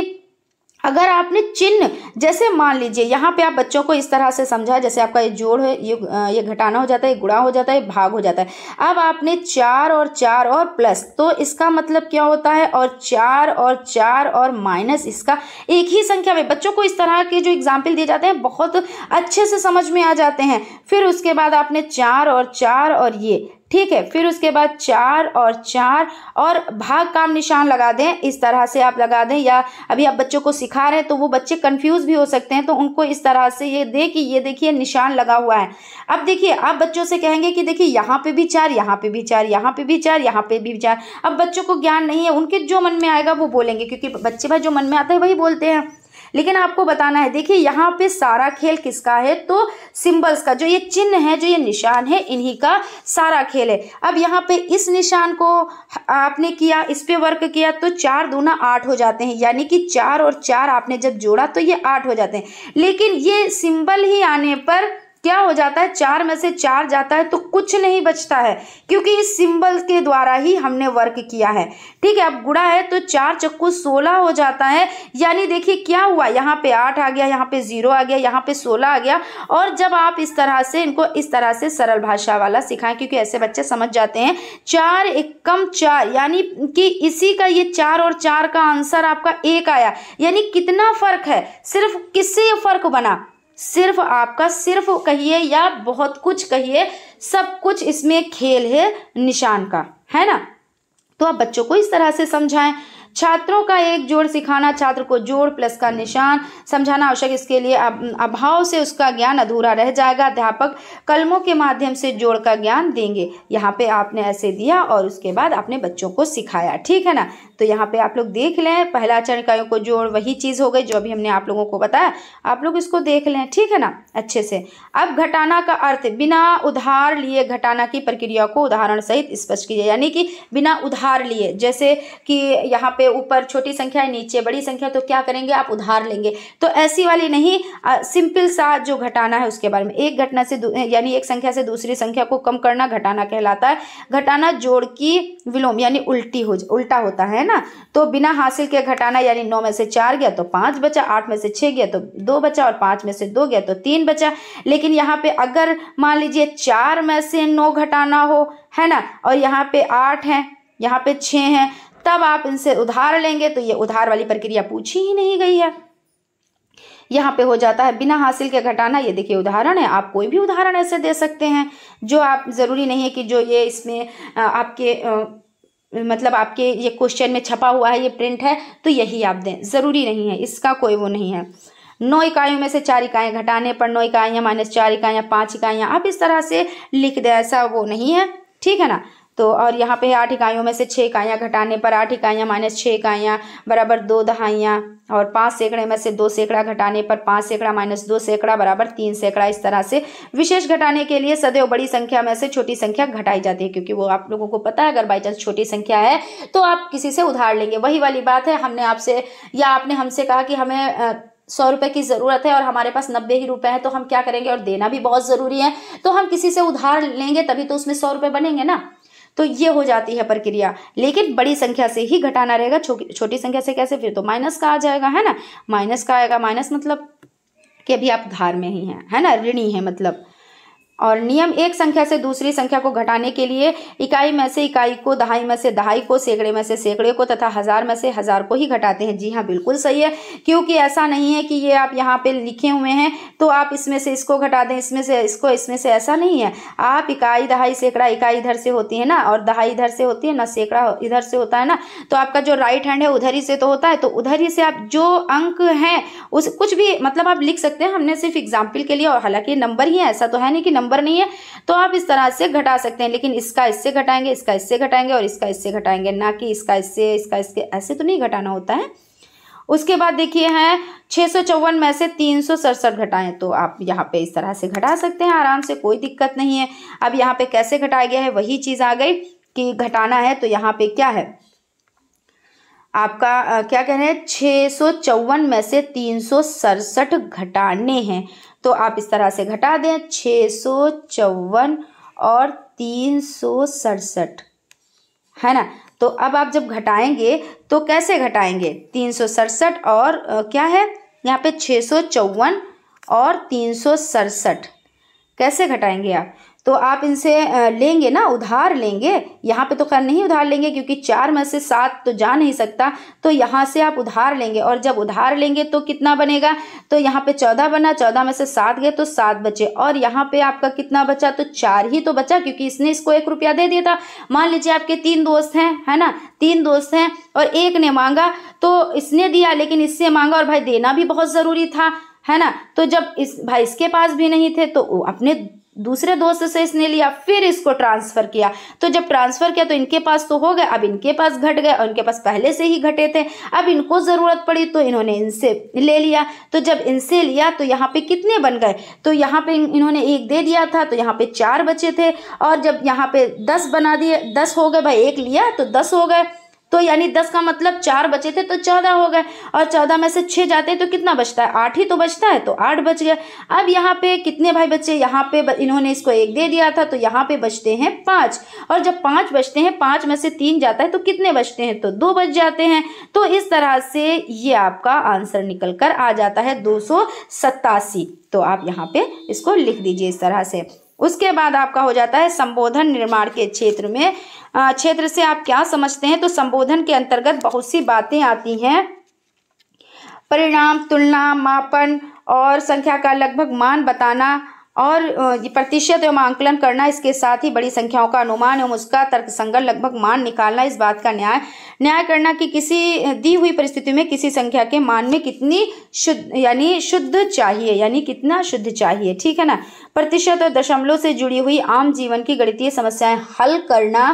अगर आपने चिन्ह जैसे मान लीजिए यहाँ पे आप बच्चों को इस तरह से समझा जैसे आपका ये जोड़ है ये ये घटाना हो जाता है ये गुड़ा हो जाता है भाग हो जाता है अब आपने चार और चार और प्लस तो इसका मतलब क्या होता है और चार और चार और माइनस इसका एक ही संख्या में बच्चों को इस तरह के जो एग्जाम्पल दिए जाते हैं बहुत अच्छे से समझ में आ जाते हैं फिर उसके बाद आपने चार और चार और ये ठीक है फिर उसके बाद चार और चार और भाग काम निशान लगा दें इस तरह से आप लगा दें या अभी आप बच्चों को सिखा रहे हैं तो वो बच्चे कंफ्यूज भी हो सकते हैं तो उनको इस तरह से ये दे कि ये देखिए निशान लगा हुआ है अब देखिए आप बच्चों से कहेंगे कि देखिए यहाँ पे भी चार यहाँ पे भी चार यहाँ पे भी चार यहाँ पे भी चार अब बच्चों को ज्ञान नहीं है उनके जो मन में आएगा वो बोलेंगे क्योंकि बच्चे भाई जो मन में आता है वही बोलते हैं लेकिन आपको बताना है देखिए यहाँ पे सारा खेल किसका है तो सिंबल्स का जो ये चिन्ह है जो ये निशान है इन्हीं का सारा खेल है अब यहाँ पे इस निशान को आपने किया इस पे वर्क किया तो चार दूना आठ हो जाते हैं यानी कि चार और चार आपने जब जोड़ा तो ये आठ हो जाते हैं लेकिन ये सिंबल ही आने पर क्या हो जाता है चार में से चार जाता है तो कुछ नहीं बचता है क्योंकि इस सिंबल के द्वारा ही हमने वर्क किया है ठीक है अब गुड़ा है तो चार चक्कू सोलह हो जाता है यानी देखिए क्या हुआ यहाँ पे आठ आ गया यहाँ पे जीरो आ गया यहाँ पे सोलह आ गया और जब आप इस तरह से इनको इस तरह से सरल भाषा वाला सिखाएं क्योंकि ऐसे बच्चे समझ जाते हैं चार एक कम चार यानी कि इसी का ये चार और चार का आंसर आपका एक आया यानी कितना फर्क है सिर्फ किससे फर्क बना सिर्फ आपका सिर्फ कहिए या बहुत कुछ कहिए सब कुछ इसमें खेल है निशान का है ना तो आप बच्चों को इस तरह से समझाएं छात्रों का एक जोड़ सिखाना छात्र को जोड़ प्लस का निशान समझाना आवश्यक इसके लिए अभाव से उसका ज्ञान अधूरा रह जाएगा अध्यापक कलमों के माध्यम से जोड़ का ज्ञान देंगे यहाँ पे आपने ऐसे दिया और उसके बाद आपने बच्चों को सिखाया ठीक है ना तो यहाँ पे आप लोग देख लें पहला चरण इकाइयों को जोड़ वही चीज़ हो गई जो अभी हमने आप लोगों को बताया आप लोग इसको देख लें ठीक है ना अच्छे से अब घटाना का अर्थ बिना उधार लिए घटाना की प्रक्रिया को उदाहरण सहित स्पष्ट कीजिए यानी कि बिना उधार लिए जैसे कि यहाँ पे ऊपर छोटी संख्या है नीचे बड़ी संख्या तो क्या करेंगे आप उधार लेंगे तो ऐसी वाली नहीं सिंपल सा जो घटाना है उसके बारे में एक घटना से यानी एक संख्या से दूसरी संख्या को कम करना घटाना कहलाता है घटाना जोड़ की विलोम यानी उल्टी हो उल्टा होता है ना तो बिना हासिल के घटाना यानी नौ में से चार गया तो पाँच बचा आठ में से छः गया तो दो बचा और पाँच में से दो गया तो तीन बचा लेकिन यहाँ पे अगर मान लीजिए चार में से नौ घटाना हो है ना और यहाँ पे आठ हैं यहाँ पे छः हैं तब आप इनसे उधार लेंगे तो ये उधार वाली प्रक्रिया पूछी ही नहीं गई है यहाँ पे हो जाता है बिना हासिल के घटाना ये देखिए उदाहरण है आप कोई भी उदाहरण ऐसे दे सकते हैं जो आप ज़रूरी नहीं है कि जो ये इसमें आपके मतलब आपके ये क्वेश्चन में छपा हुआ है ये प्रिंट है तो यही आप दें ज़रूरी नहीं है इसका कोई वो नहीं है नौ इकाइयों में से चार इकाइयाँ घटाने पर नौ इकाइयाँ माइनस चार इकाइयाँ पाँच इकाइयाँ आप इस तरह से लिख दें ऐसा वो नहीं है ठीक है ना तो और यहाँ पे आठ इकाइयों में से छः इकाइयाँ घटाने पर आठ इकाइयाँ माइनस छः इकाइयाँ बराबर दो दहाइयाँ और पाँच सैकड़े में से दो सैकड़ा घटाने पर पाँच सैकड़ा माइनस दो सैकड़ा बराबर तीन सैकड़ा इस तरह से विशेष घटाने के लिए सदैव बड़ी संख्या में से छोटी संख्या घटाई जाती है क्योंकि वो आप लोगों को पता है अगर बाई चांस छोटी संख्या है तो आप किसी से उधार लेंगे वही वाली बात है हमने आपसे या आपने हमसे कहा कि हमें सौ रुपये की ज़रूरत है और हमारे पास नब्बे ही रुपए हैं तो हम क्या करेंगे और देना भी बहुत ज़रूरी है तो हम किसी से उधार लेंगे तभी तो उसमें सौ रुपये बनेंगे ना तो ये हो जाती है प्रक्रिया लेकिन बड़ी संख्या से ही घटाना रहेगा छोटी संख्या से कैसे फिर तो माइनस का आ जाएगा है ना माइनस का आएगा माइनस मतलब कि अभी आप धार में ही हैं है ना ऋणी है मतलब और नियम एक संख्या से दूसरी संख्या को घटाने के लिए इकाई में से इकाई को दहाई में से दहाई को सैकड़े में से सैकड़े को तथा हज़ार में से हज़ार को ही घटाते हैं जी हाँ बिल्कुल सही है क्योंकि ऐसा नहीं है कि ये आप यहाँ पे लिखे हुए हैं तो आप इसमें से इसको घटा दें इसमें से इसको इसमें से ऐसा नहीं है आप इकाई दहाई सैकड़ा इकाई इधर से होती है ना और दहाई इधर से होती है ना सैकड़ा इधर से होता है ना तो आपका जो राइट हैंड है उधर ही से तो होता है तो उधर ही से आप जो अंक हैं उस कुछ भी मतलब आप लिख सकते हैं हमने सिर्फ एग्जाम्पल के लिए और हालांकि नंबर ही ऐसा तो है नहीं कि नंबर नंबर नहीं है तो आप इस तरह से घटा सकते हैं लेकिन इसका इससे घटाएंगे इसका इससे घटाएंगे और इसका इससे घटाएंगे ना कि इसका इससे इसका इससे ऐसे तो नहीं घटाना होता है उसके बाद देखिए हैं छः में से तीन घटाएं तो आप यहाँ पे इस तरह से घटा सकते हैं आराम से कोई दिक्कत नहीं है अब यहाँ पे कैसे घटाया गया है वही चीज़ आ गई कि घटाना है तो यहाँ पे क्या है आपका आ, क्या कह रहे हैं छः में से तीन घटाने हैं तो आप इस तरह से घटा दें छः चौवन और तीन सड़सठ है ना तो अब आप जब घटाएंगे तो कैसे घटाएंगे तीन सड़सठ और आ, क्या है यहाँ पे छः चौवन और तीन सड़सठ कैसे घटाएंगे आप तो आप इनसे लेंगे ना उधार लेंगे यहाँ पे तो खैर नहीं उधार लेंगे क्योंकि चार में से सात तो जा नहीं सकता तो यहाँ से आप उधार लेंगे और जब उधार लेंगे तो कितना बनेगा तो यहाँ पे चौदह बना चौदह में से सात गए तो सात बचे और यहाँ पे आपका कितना बचा तो चार ही तो बचा क्योंकि इसने इसको एक रुपया दे दिया था मान लीजिए आपके तीन दोस्त हैं है ना तीन दोस्त हैं और एक ने मांगा तो इसने दिया लेकिन इससे मांगा और भाई देना भी बहुत ज़रूरी था है ना तो जब इस भाई इसके पास भी नहीं थे तो अपने दूसरे दोस्त से इसने लिया फिर इसको ट्रांसफ़र किया तो जब ट्रांसफ़र किया तो इनके पास तो हो गए अब इनके पास घट गए और इनके पास पहले से ही घटे थे अब इनको ज़रूरत पड़ी तो इन्होंने इनसे ले लिया तो जब इनसे लिया तो यहाँ पे कितने बन गए तो यहाँ पे इन्होंने एक दे दिया था तो यहाँ पे चार बचे थे और जब यहाँ पे दस बना दिए दस हो गए भाई एक लिया तो दस हो गए तो यानी दस का मतलब चार बचे थे तो चौदह हो गए और चौदह में से छः जाते हैं तो कितना बचता है आठ ही तो बचता है तो आठ बच गया अब यहाँ पे कितने भाई बच्चे यहाँ पे इन्होंने इसको एक दे दिया था तो यहाँ पे बचते हैं पाँच और जब पाँच बचते हैं पाँच में से तीन जाता है तो कितने बचते हैं तो दो बच जाते हैं तो इस तरह से ये आपका आंसर निकल कर आ जाता है दो तो आप यहाँ पे इसको लिख दीजिए इस तरह से उसके बाद आपका हो जाता है संबोधन निर्माण के क्षेत्र में क्षेत्र से आप क्या समझते हैं तो संबोधन के अंतर्गत बहुत सी बातें आती हैं परिणाम तुलना मापन और संख्या का लगभग मान बताना और प्रतिशत एवं आंकलन करना इसके साथ ही बड़ी संख्याओं का अनुमान एवं उसका तर्कसंगत लगभग मान निकालना इस बात का न्याय न्याय करना कि किसी दी हुई परिस्थिति में किसी संख्या के मान में कितनी शुद्ध यानी शुद्ध चाहिए यानी कितना शुद्ध चाहिए ठीक है ना प्रतिशत और दशमलव से जुड़ी हुई आम जीवन की गणितीय समस्याएं हल करना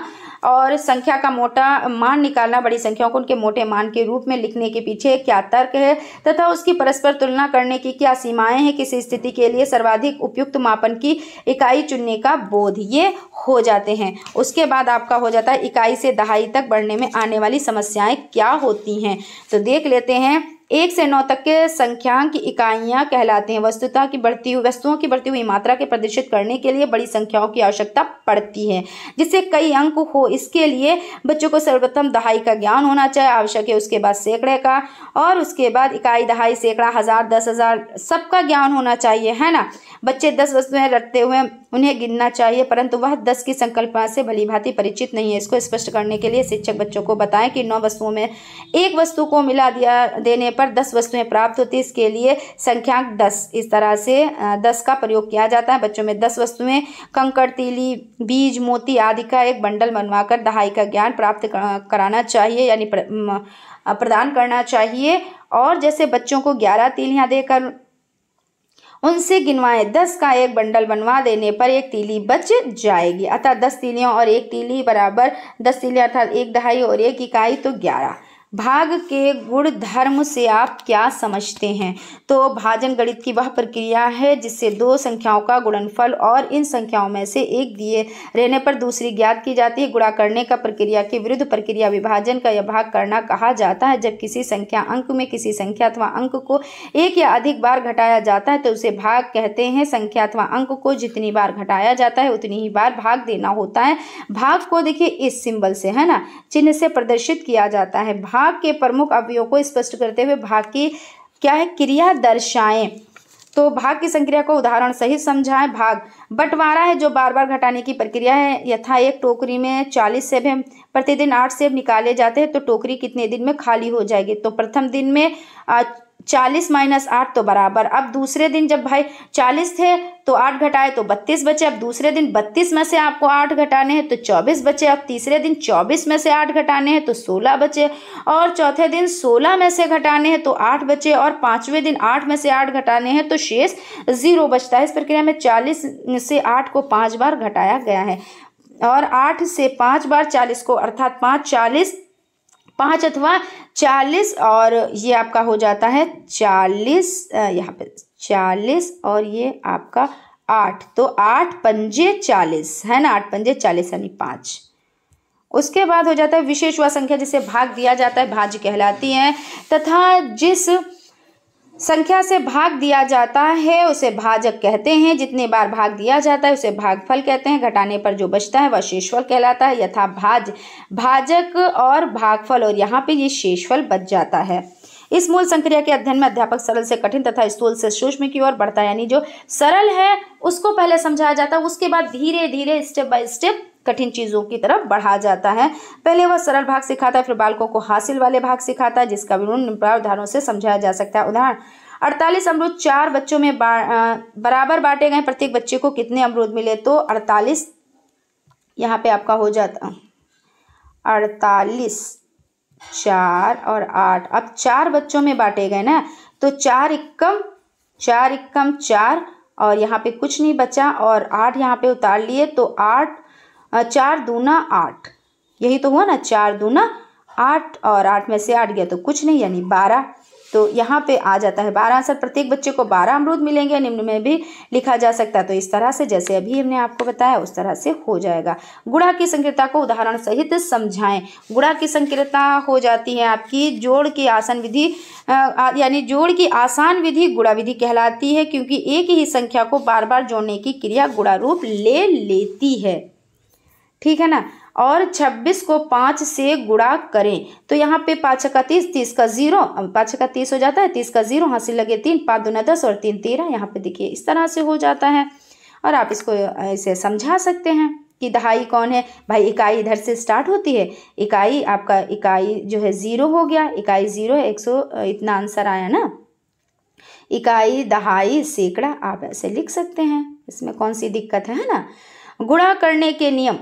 और संख्या का मोटा मान निकालना बड़ी संख्याओं को उनके मोटे मान के रूप में लिखने के पीछे क्या तर्क है तथा उसकी परस्पर तुलना करने की क्या सीमाएं हैं किसी स्थिति के लिए सर्वाधिक उपयुक्त मापन की इकाई चुनने का बोध ये हो जाते हैं उसके बाद आपका हो जाता है इकाई से दहाई तक बढ़ने में आने वाली समस्याएं क्या होती हैं तो देख लेते हैं एक से नौ तक के संख्यांक इकाइयां इकाइयाँ कहलाते हैं वस्तुता की बढ़ती हुई वस्तुओं की बढ़ती हुई मात्रा के प्रदर्शित करने के लिए बड़ी संख्याओं की आवश्यकता पड़ती है जिससे कई अंक हो इसके लिए बच्चों को सर्वप्रथम दहाई का ज्ञान होना चाहिए आवश्यक है उसके बाद सैकड़े का और उसके बाद इकाई दहाई सैकड़ा हज़ार दस हज़ार सबका ज्ञान होना चाहिए है ना बच्चे दस वस्तुएं रखते हुए उन्हें गिनना चाहिए परंतु वह दस की संकल्पना से भांति परिचित नहीं है इसको स्पष्ट करने के लिए शिक्षक बच्चों को बताएं कि नौ वस्तुओं में एक वस्तु को मिला दिया देने पर दस वस्तुएं प्राप्त होती है इसके लिए संख्यांक दस इस तरह से दस का प्रयोग किया जाता है बच्चों में दस वस्तुएं कंकड़ तीली बीज मोती आदि का एक बंडल बनवाकर दहाई का ज्ञान प्राप्त कराना चाहिए यानी प्र, प्रदान करना चाहिए और जैसे बच्चों को ग्यारह तीलियाँ देकर उनसे गिनवाएं दस का एक बंडल बनवा देने पर एक तीली बच जाएगी अतः दस तीलियों और एक तीली बराबर दस तीलियाँ अर्थात एक दहाई और एक इकाई तो ग्यारह भाग के गुण धर्म से आप क्या समझते हैं तो भाजन गणित की वह प्रक्रिया है जिससे दो संख्याओं का गुणनफल और इन संख्याओं में से एक दिए रहने पर दूसरी ज्ञात की जाती है गुणा करने का प्रक्रिया के विरुद्ध प्रक्रिया विभाजन का यह भाग करना कहा जाता है जब किसी संख्या अंक में किसी संख्या अथवा अंक को एक या अधिक बार घटाया जाता है तो उसे भाग कहते हैं संख्या अथवा अंक को जितनी बार घटाया जाता है उतनी ही बार भाग देना होता है भाग को देखिए इस सिंबल से है ना चिन्ह से प्रदर्शित किया जाता है भाग भाग के प्रमुख अवयव को स्पष्ट करते हुए भाग की क्या है क्रिया दर्शाएं तो भाग की संक्रिया को उदाहरण सहित समझाएं भाग बंटवारा है जो बार बार घटाने की प्रक्रिया है यथा एक टोकरी में चालीस सेब हैं प्रतिदिन आठ सेब निकाले जाते हैं तो टोकरी कितने दिन में खाली हो जाएगी तो प्रथम दिन में चालीस माइनस आठ तो बराबर अब दूसरे दिन जब भाई चालीस थे तो आठ घटाए तो बत्तीस बचे अब दूसरे दिन बत्तीस में से आपको आठ घटाने हैं तो चौबीस बचे अब तीसरे दिन चौबीस में से आठ घटाने हैं तो सोलह बचे और चौथे दिन सोलह में से घटाने हैं तो आठ बचे और पाँचवें दिन आठ में से आठ घटाने हैं तो शेष जीरो बचता है इस प्रक्रिया में चालीस से आठ को पाँच बार घटाया गया है और आठ से पाँच बार चालीस को अर्थात पाँच चालीस पाँच अथवा चालीस और ये आपका हो जाता है चालीस यहाँ पे चालीस और ये आपका आठ तो आठ पंजे चालीस है ना आठ पंजे चालीस यानी पाँच उसके बाद हो जाता है विशेष हुआ संख्या जिसे भाग दिया जाता है भाज्य कहलाती है तथा जिस संख्या से भाग दिया जाता है उसे भाजक कहते हैं जितने बार भाग दिया जाता है उसे भागफल कहते हैं घटाने पर जो बचता है वह शेषफल कहलाता है यथा भाज भाजक और भागफल और यहाँ पे ये शेषफल बच जाता है इस मूल संक्रिया के अध्ययन में अध्यापक सरल से कठिन तथा स्थूल से सूक्ष्म की ओर बढ़ता है यानी जो सरल है उसको पहले समझाया जाता है उसके बाद धीरे धीरे स्टेप बाय स्टेप कठिन चीज़ों की तरफ बढ़ा जाता है पहले वह सरल भाग सिखाता है फिर बालकों को हासिल वाले भाग सिखाता है जिसका विवरण प्रावधानों से समझाया जा सकता है उदाहरण अड़तालीस अमरूद चार बच्चों में बराबर बांटे गए प्रत्येक बच्चे को कितने अमरूद मिले तो अड़तालीस यहाँ पे आपका हो जाता अड़तालीस चार और आठ अब चार बच्चों में बांटे गए ना तो चार इक्कम चार इक्कम चार और यहाँ पे कुछ नहीं बचा और आठ यहाँ पे उतार लिए तो आठ चार दूना आठ यही तो हुआ ना चार दूना आठ और आठ में से आठ गया तो कुछ नहीं यानी बारह तो यहाँ पे आ जाता है बारह आंसर प्रत्येक बच्चे को बारह अमरूद मिलेंगे निम्न में भी लिखा जा सकता है तो इस तरह से जैसे अभी हमने आपको बताया उस तरह से हो जाएगा गुड़ा की संकीर्ता को उदाहरण सहित समझाएं गुड़ा की संकीर्ता हो जाती है आपकी जोड़ की आसन विधि यानी जोड़ की आसान विधि गुड़ा विधि कहलाती है क्योंकि एक ही संख्या को बार बार जोड़ने की क्रिया गुड़ा रूप ले लेती है ठीक है ना और 26 को पाँच से गुणा करें तो यहाँ पे पाँच का तीस तीस का जीरो पाँच का तीस हो जाता है तीस का जीरो हाँसी लगे तीन पाँच दूना दस और तीन तेरह यहाँ पे देखिए इस तरह से हो जाता है और आप इसको ऐसे समझा सकते हैं कि दहाई कौन है भाई इकाई इधर से स्टार्ट होती है इकाई आपका इकाई जो है ज़ीरो हो गया इकाई ज़ीरो है एक सौ इतना आंसर आया ना इकाई दहाई सैकड़ा आप ऐसे लिख सकते हैं इसमें कौन सी दिक्कत है ना गुणा करने के नियम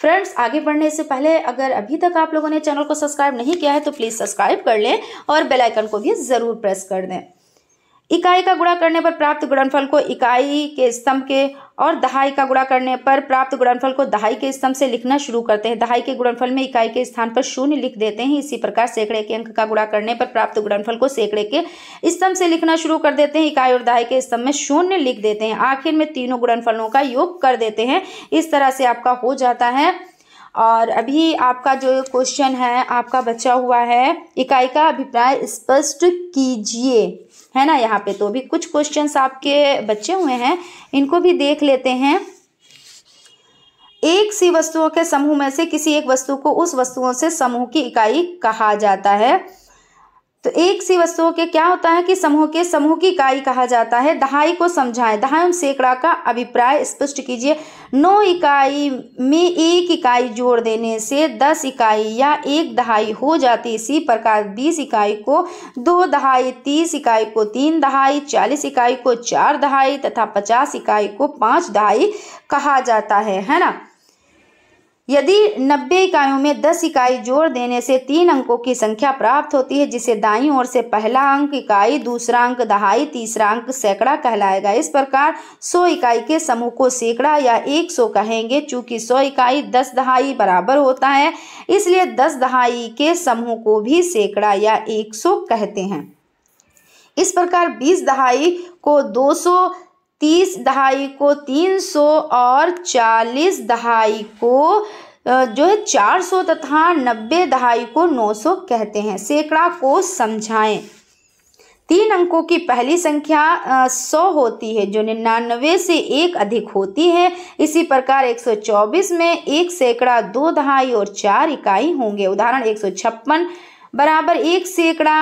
फ्रेंड्स आगे बढ़ने से पहले अगर अभी तक आप लोगों ने चैनल को सब्सक्राइब नहीं किया है तो प्लीज़ सब्सक्राइब कर लें और बेलाइकन को भी ज़रूर प्रेस कर दें इकाई का गुणा करने पर प्राप्त गुणनफल को इकाई के स्तंभ के और दहाई का गुणा करने पर प्राप्त गुणनफल को दहाई के स्तंभ से लिखना शुरू करते हैं दहाई के गुणनफल में इकाई के स्थान पर शून्य लिख देते हैं इसी प्रकार सैकड़े के अंक का गुणा करने पर प्राप्त गुणनफल को सैकड़े के स्तंभ से लिखना शुरू कर देते हैं इकाई और दहाई के स्तंभ में शून्य लिख देते हैं आखिर में तीनों गुणनफलों का योग कर देते हैं इस तरह से आपका हो जाता है और अभी आपका जो क्वेश्चन है आपका बचा हुआ है इकाई का अभिप्राय स्पष्ट कीजिए है ना यहाँ पे तो भी कुछ क्वेश्चंस आपके बचे हुए हैं इनको भी देख लेते हैं एक सी वस्तुओं के समूह में से किसी एक वस्तु को उस वस्तुओं से समूह की इकाई कहा जाता है तो एक सी वस्तुओं के क्या होता है कि समूह के समूह की इकाई कहा जाता है दहाई को समझाएं दहाई एवं सैकड़ा का अभिप्राय स्पष्ट कीजिए नौ इकाई में एक इकाई जोड़ देने से दस इकाई या एक दहाई हो जाती इसी प्रकार बीस इकाई को दो दहाई तीस इकाई को तीन दहाई चालीस इकाई को चार दहाई तथा पचास इकाई को पाँच दहाई कहा जाता है है ना यदि 90 इकाइयों में 10 इकाई जोड़ देने से तीन अंकों की संख्या प्राप्त होती है जिसे दाई ओर से पहला अंक इकाई दूसरा अंक दहाई तीसरा अंक सैकड़ा कहलाएगा इस प्रकार 100 इकाई के समूह को सैकड़ा या 100 कहेंगे चूंकि 100 इकाई 10 दहाई बराबर होता है इसलिए 10 दहाई के समूह को भी सैकड़ा या 100 कहते हैं इस प्रकार बीस दहाई को 200 तीस दहाई को तीन सौ और चालीस दहाई को जो है चार सौ तथा नब्बे दहाई को नौ सौ कहते हैं सैकड़ा को समझाएं तीन अंकों की पहली संख्या सौ होती है जो निन्यानवे से एक अधिक होती है इसी प्रकार एक सौ चौबीस में एक सैकड़ा दो दहाई और चार इकाई होंगे उदाहरण एक सौ छप्पन बराबर एक सैकड़ा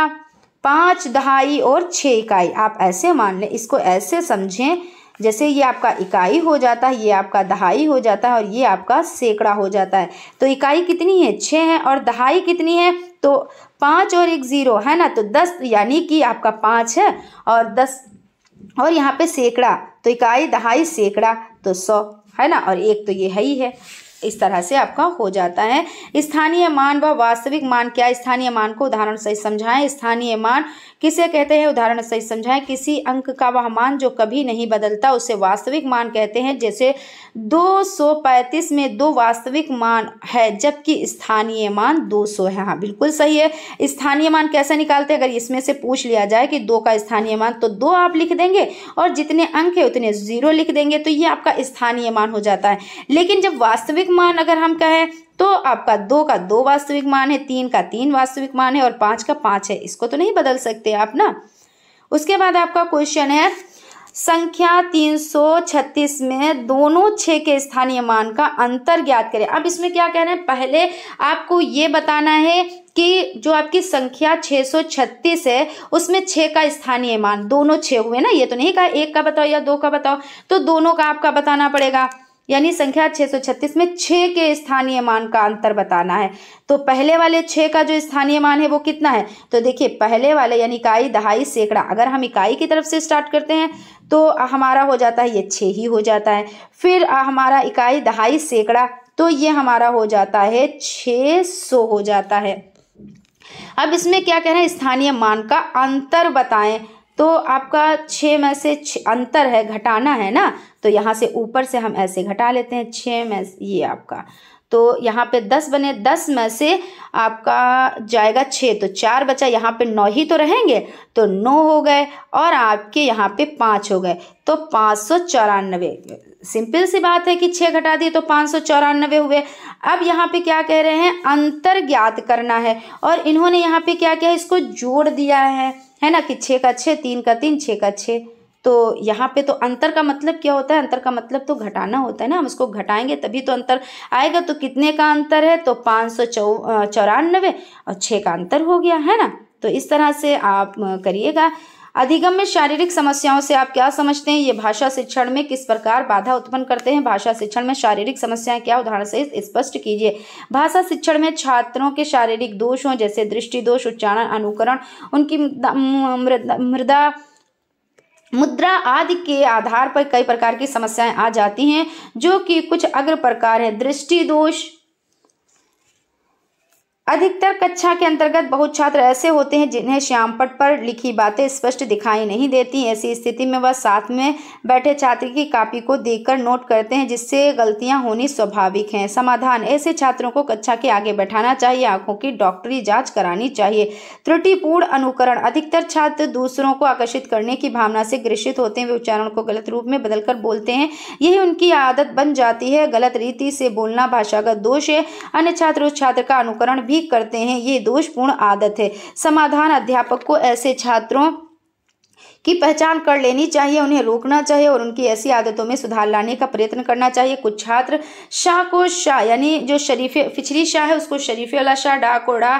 पाँच दहाई और छः इकाई आप ऐसे मान लें इसको ऐसे समझें जैसे ये आपका इकाई हो जाता है ये आपका दहाई हो जाता है और ये आपका सैकड़ा हो जाता है तो इकाई कितनी है छः है और दहाई कितनी है तो पाँच और एक ज़ीरो है ना तो दस यानी कि आपका पाँच है और दस और यहाँ पे सैकड़ा तो इकाई दहाई सैकड़ा तो सौ है ना और एक तो ये है ही है इस तरह से आपका हो जाता है स्थानीय मान व वास्तविक मान क्या स्थानीय मान को उदाहरण सहित समझाएं स्थानीय मान किसे कहते हैं उदाहरण सहित समझाएं किसी अंक का वह मान जो कभी नहीं बदलता उसे वास्तविक मान कहते हैं जैसे 235 में दो वास्तविक मान है जबकि स्थानीय मान 200 है हाँ बिल्कुल सही है स्थानीय मान कैसे निकालते हैं अगर इसमें से पूछ लिया जाए कि दो का स्थानीय मान तो दो आप लिख देंगे और जितने अंक है उतने ज़ीरो लिख देंगे तो ये आपका स्थानीय मान हो जाता है लेकिन जब वास्तविक मान अगर हम कहें तो आपका दो का दो वास्तविक मान है तीन का तीन वास्तविक मान है और पाँच का पाँच है इसको तो नहीं बदल सकते आप ना उसके बाद आपका क्वेश्चन है संख्या 336 में दोनों छः के स्थानीय मान का अंतर ज्ञात करें अब इसमें क्या कह रहे हैं पहले आपको ये बताना है कि जो आपकी संख्या 636 है उसमें छः का स्थानीय मान दोनों छः हुए ना ये तो नहीं कहा एक का बताओ या दो का बताओ तो दोनों का आपका बताना पड़ेगा यानी संख्या 636 में 6 के स्थानीय मान का अंतर बताना है तो पहले वाले 6 का जो स्थानीय मान है वो कितना है तो देखिए पहले वाले यानी इकाई दहाई सैकड़ा अगर हम इकाई की तरफ से स्टार्ट करते हैं तो हमारा हो जाता है ये 6 ही हो जाता है फिर हमारा इकाई दहाई सैकड़ा तो ये हमारा हो जाता है छः हो जाता है अब इसमें क्या कह रहे हैं स्थानीय मान का अंतर बताएं तो आपका छः में से छ अंतर है घटाना है ना तो यहाँ से ऊपर से हम ऐसे घटा लेते हैं छः में ये आपका तो यहाँ पे दस बने दस में से आपका जाएगा छः तो चार बचा यहाँ पे नौ ही तो रहेंगे तो नौ हो गए और आपके यहाँ पे पाँच हो गए तो पाँच सौ चौरानवे सिंपल सी बात है कि छः घटा दिए तो पाँच सौ चौरानबे हुए अब यहाँ पे क्या कह रहे हैं अंतर ज्ञात करना है और इन्होंने यहाँ पे क्या किया इसको जोड़ दिया है है ना कि छः का छः तीन का तीन छः का छः तो यहाँ पे तो अंतर का मतलब क्या होता है अंतर का मतलब तो घटाना होता है ना हम इसको घटाएंगे तभी तो अंतर आएगा तो कितने का अंतर है तो पाँच सौ चौ चौरानवे और छः का अंतर हो गया है ना तो इस तरह से आप करिएगा अधिगम में शारीरिक समस्याओं से आप क्या समझते हैं ये भाषा शिक्षण में किस प्रकार बाधा उत्पन्न करते हैं भाषा शिक्षण में शारीरिक समस्याएं क्या उदाहरण से स्पष्ट कीजिए भाषा शिक्षण में छात्रों के शारीरिक दोषों जैसे दृष्टि दोष उच्चारण अनुकरण उनकी मृदा मुद्रा आदि के आधार पर कई प्रकार की समस्याएं आ जाती हैं जो कि कुछ अग्र प्रकार है दृष्टि दोष अधिकतर कक्षा के अंतर्गत बहुत छात्र ऐसे होते हैं जिन्हें श्यामपट पर लिखी बातें स्पष्ट दिखाई नहीं देती ऐसी स्थिति में वह साथ में बैठे छात्र की कॉपी को देखकर नोट करते हैं जिससे गलतियां होनी स्वाभाविक हैं समाधान ऐसे छात्रों को कक्षा के आगे बैठाना चाहिए आंखों की डॉक्टरी जांच करानी चाहिए त्रुटिपूर्ण अनुकरण अधिकतर छात्र दूसरों को आकर्षित करने की भावना से ग्रसित होते हैं वे उच्चारण को गलत रूप में बदलकर बोलते हैं यही उनकी आदत बन जाती है गलत रीति से बोलना भाषागत दोष है अन्य छात्र उस छात्र का अनुकरण भी भी करते हैं ये दोषपूर्ण आदत है समाधान अध्यापक को ऐसे छात्रों की पहचान कर लेनी चाहिए उन्हें रोकना चाहिए और उनकी ऐसी आदतों में सुधार लाने का प्रयत्न करना चाहिए कुछ छात्र शाह को शाह यानी जो शरीफे पिछली शाह है उसको शरीफे वाला शाह डा को डा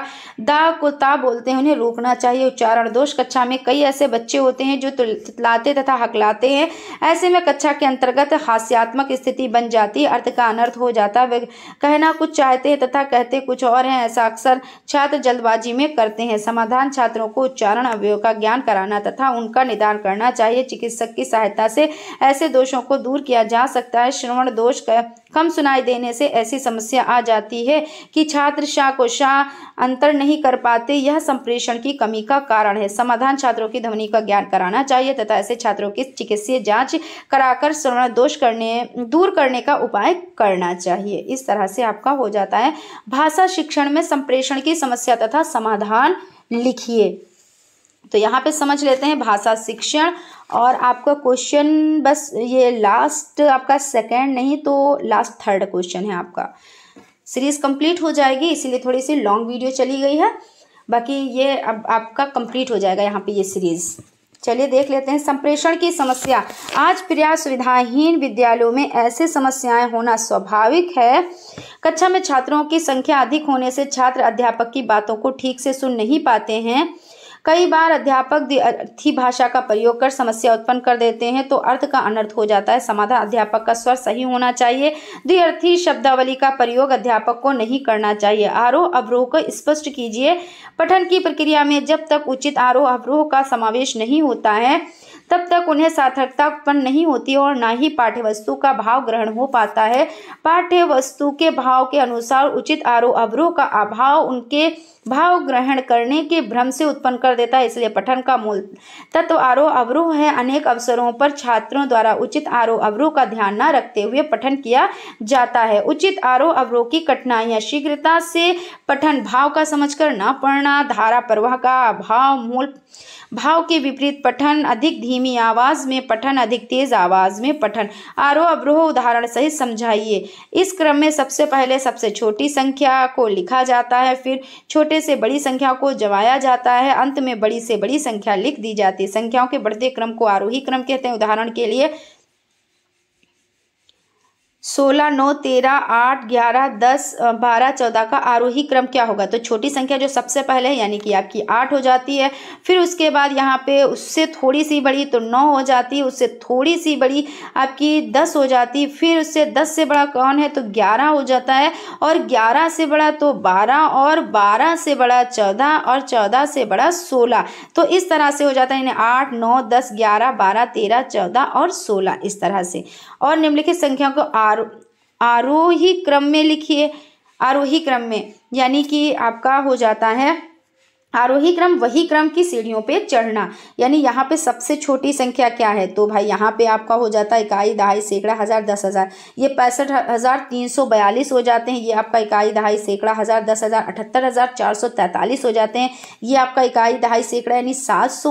दा को ता बोलते हैं उन्हें रोकना चाहिए उच्चारण दोष कक्षा में कई ऐसे बच्चे होते हैं जो तुलते तथा हकलाते हैं ऐसे में कक्षा के अंतर्गत हास्यात्मक स्थिति बन जाती अर्थ का अनर्थ हो जाता वे कहना कुछ चाहते हैं तथा कहते कुछ और हैं ऐसा अक्सर छात्र जल्दबाजी में करते हैं समाधान छात्रों को उच्चारण अवयव का ज्ञान कराना तथा उनका निदान करना चाहिए चिकित्सक की सहायता से ऐसे दोषों को दूर किया जा सकता है श्रवण दोष कम सुनाई देने से ऐसी समस्या आ जाती है कि छात्र शाह को शाह अंतर नहीं कर पाते यह संप्रेषण की कमी का कारण है समाधान छात्रों की ध्वनि का ज्ञान कराना चाहिए तथा ऐसे छात्रों की चिकित्सीय जांच कराकर श्रवण दोष करने दूर करने का उपाय करना चाहिए इस तरह से आपका हो जाता है भाषा शिक्षण में संप्रेषण की समस्या तथा समाधान लिखिए तो यहाँ पे समझ लेते हैं भाषा शिक्षण और आपका क्वेश्चन बस ये लास्ट आपका सेकेंड नहीं तो लास्ट थर्ड क्वेश्चन है आपका सीरीज़ कंप्लीट हो जाएगी इसीलिए थोड़ी सी लॉन्ग वीडियो चली गई है बाकी ये अब आपका कंप्लीट हो जाएगा यहाँ पे ये सीरीज़ चलिए देख लेते हैं संप्रेषण की समस्या आज प्रयास सुविधाहीन विद्यालयों में ऐसे समस्याएं होना स्वाभाविक है कक्षा में छात्रों की संख्या अधिक होने से छात्र अध्यापक की बातों को ठीक से सुन नहीं पाते हैं कई बार अध्यापक अर्थी भाषा का प्रयोग कर समस्या उत्पन्न कर देते हैं तो अर्थ का अनर्थ हो जाता है समाधान अध्यापक का स्वर सही होना चाहिए द्विअर्थी शब्दावली का प्रयोग अध्यापक को नहीं करना चाहिए आरोह अवरोह को स्पष्ट कीजिए पठन की प्रक्रिया में जब तक उचित आरोह अवरोह का समावेश नहीं होता है तब तक उन्हें सार्थकता उत्पन्न नहीं होती और ना ही पाठ्य वस्तु का भाव ग्रहण हो पाता है पाठ्य वस्तु के भाव के अनुसार उचित आरोह अवरोह का अभाव उनके भाव ग्रहण करने के भ्रम से उत्पन्न कर देता है इसलिए पठन का मूल तत्व आरोह अवरोह है अनेक अवसरों पर छात्रों द्वारा उचित आरोह अवरोह का ध्यान न रखते हुए पठन किया जाता है उचित आरोह अवरोह की कठिनाइयां शीघ्रता से पठन भाव का समझकर न पढ़ना धारा प्रवाह का अभाव मूल भाव के विपरीत पठन अधिक धीमी आवाज में पठन अधिक तेज आवाज में पठन आरोह अवरोह उदाहरण सहित समझाइए इस क्रम में सबसे पहले सबसे छोटी संख्या को लिखा जाता है फिर छोटे से बड़ी संख्या को जमाया जाता है अंत में बड़ी से बड़ी संख्या लिख दी जाती है संख्याओं के बढ़ते क्रम को आरोही क्रम कहते हैं उदाहरण के लिए सोलह नौ तेरह आठ ग्यारह दस बारह चौदह का आरोही क्रम क्या होगा तो छोटी संख्या जो सबसे पहले है यानी कि आपकी आठ हो जाती है फिर उसके बाद यहाँ पे उससे थोड़ी सी बड़ी तो नौ हो जाती है उससे थोड़ी सी बड़ी आपकी दस हो जाती फिर उससे दस से बड़ा कौन है तो ग्यारह हो जाता है और ग्यारह से बड़ा तो बारह और बारह से बड़ा चौदह और चौदह से बड़ा सोलह तो इस तरह से हो जाता है यानी आठ नौ दस ग्यारह बारह तेरह चौदह और सोलह इस तरह से और निम्नलिखित संख्या को आर आरो आरोही क्रम में लिखिए आरोही क्रम में यानी कि आपका हो जाता है आरोही क्रम वही क्रम की सीढ़ियों पे चढ़ना यानी यहाँ पे सबसे छोटी संख्या क्या है तो भाई यहाँ पे आपका हो जाता है इकाई दहाई सैकड़ा हज़ार दस हज़ार ये पैंसठ हज़ार तीन सौ बयालीस हो जाते हैं ये आपका इकाई दहाई सैकड़ा हज़ार दस हज़ार अठहत्तर हज़ार चार सौ तैंतालीस हो जाते हैं ये आपका इकाई दहाई सैकड़ा यानी सात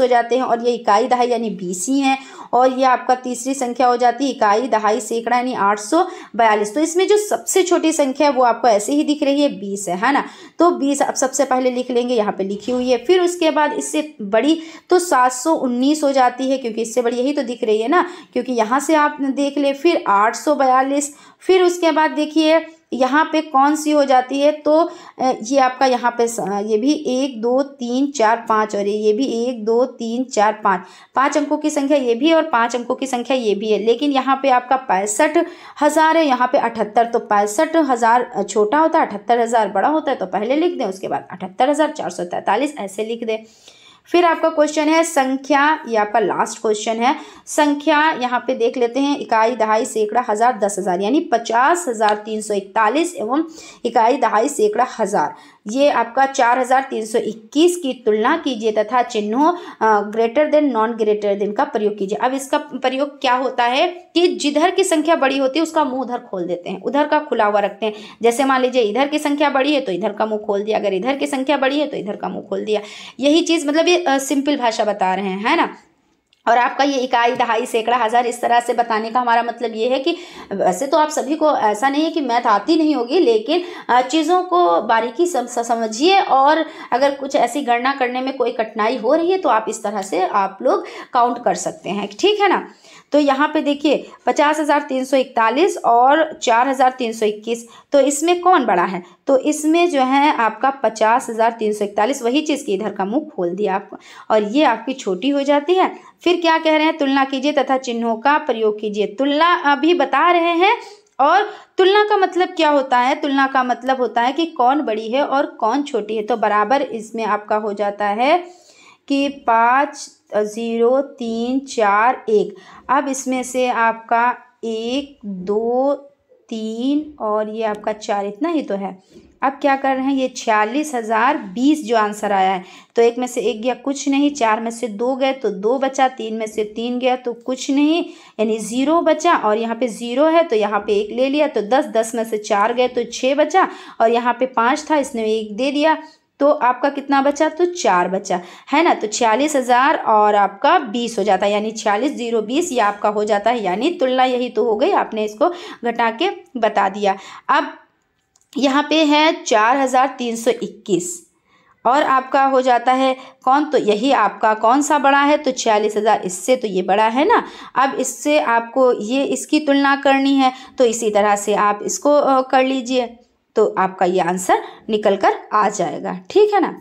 हो जाते हैं और ये इकाई दहाई यानी बीस ही हैं और ये आपका तीसरी संख्या हो जाती है इकाई दहाई सैकड़ा यानी आठ सौ बयालीस तो इसमें जो सबसे छोटी संख्या है वो आपको ऐसे ही दिख रही है बीस है है ना तो बीस आप सबसे पहले लिख लेंगे यहाँ पे लिखी हुई है फिर उसके बाद इससे बड़ी तो सात सौ उन्नीस हो जाती है क्योंकि इससे बड़ी यही तो दिख रही है ना क्योंकि यहाँ से आप देख ले फिर आठ सौ बयालीस फिर उसके बाद देखिए यहाँ पे कौन सी हो जाती है तो ये आपका यहाँ पे ये भी एक दो तीन चार पाँच और ये भी एक दो तीन चार पाँच पाँच अंकों की संख्या ये भी है और पाँच अंकों की संख्या ये भी है लेकिन यहाँ पे आपका पैंसठ हज़ार है यहाँ पे अठहत्तर तो पैंसठ हज़ार छोटा होता है अठहत्तर हज़ार बड़ा होता है तो पहले लिख दें उसके बाद अठहत्तर हज़ार चार सौ तैंतालीस ऐसे लिख दें फिर आपका क्वेश्चन है संख्या ये आपका लास्ट क्वेश्चन है संख्या यहाँ पे देख लेते हैं इकाई दहाई सैकड़ा हज़ार दस हज़ार यानी पचास हज़ार तीन सौ इकतालीस एवं इकाई दहाई सैकड़ा हज़ार ये आपका 4321 की तुलना कीजिए तथा चिन्हों greater than non greater than का प्रयोग कीजिए अब इसका प्रयोग क्या होता है कि जिधर की संख्या बड़ी होती है उसका मुंह उधर खोल देते हैं उधर का खुला हुआ रखते हैं जैसे मान लीजिए इधर की संख्या बड़ी है तो इधर का मुंह खोल दिया अगर इधर की संख्या बड़ी है तो इधर का मुंह खोल दिया यही चीज़ मतलब ये सिंपल भाषा बता रहे हैं है ना और आपका ये इकाई दहाई सैकड़ा हज़ार इस तरह से बताने का हमारा मतलब ये है कि वैसे तो आप सभी को ऐसा नहीं है कि मैथ आती नहीं होगी लेकिन चीज़ों को बारीकी समझिए और अगर कुछ ऐसी गणना करने में कोई कठिनाई हो रही है तो आप इस तरह से आप लोग काउंट कर सकते हैं ठीक है ना तो यहाँ पे देखिए पचास हज़ार तीन सौ इकतालीस और चार हज़ार तीन सौ इक्कीस तो इसमें कौन बड़ा है तो इसमें जो है आपका पचास हज़ार तीन सौ इकतालीस वही चीज़ की इधर का मुँह खोल दिया आपको और ये आपकी छोटी हो जाती है फिर क्या कह रहे हैं तुलना कीजिए तथा चिन्हों का प्रयोग कीजिए तुलना अभी बता रहे हैं और तुलना का मतलब क्या होता है तुलना का मतलब होता है कि कौन बड़ी है और कौन छोटी है तो बराबर इसमें आपका हो जाता है कि पाँच ज़ीरो तीन चार एक अब इसमें से आपका एक दो तीन और ये आपका चार इतना ही तो है अब क्या कर रहे हैं ये छियालीस हज़ार बीस जो आंसर आया है तो एक में से एक गया कुछ नहीं चार में से दो गए तो दो बचा तीन में से तीन गया तो कुछ नहीं यानी ज़ीरो बचा और यहाँ पे ज़ीरो है तो यहाँ पे एक ले लिया तो दस दस में से चार गए तो छः बचा और यहाँ पे पाँच था इसने एक दे दिया तो आपका कितना बचा तो चार बचा है ना तो छियालीस हज़ार और आपका बीस हो जाता है यानी छियालीस जीरो बीस ये आपका हो जाता है यानी तुलना यही तो हो गई आपने इसको घटा के बता दिया अब यहाँ पे है चार हज़ार तीन सौ इक्कीस और आपका हो जाता है कौन तो यही आपका कौन सा बड़ा है तो छियालीस हज़ार इससे तो ये बड़ा है ना अब इससे आपको ये इसकी तुलना करनी है तो इसी तरह से आप इसको कर लीजिए तो आपका ये आंसर निकल कर आ जाएगा ठीक है ना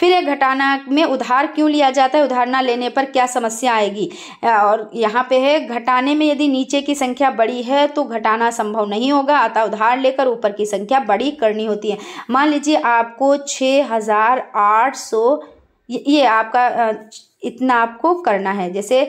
फिर यह घटाना में उधार क्यों लिया जाता है उधार ना लेने पर क्या समस्या आएगी और यहाँ पे है घटाने में यदि नीचे की संख्या बड़ी है तो घटाना संभव नहीं होगा अतः उधार लेकर ऊपर की संख्या बड़ी करनी होती है मान लीजिए आपको छः हज़ार आठ सौ ये आपका इतना आपको करना है जैसे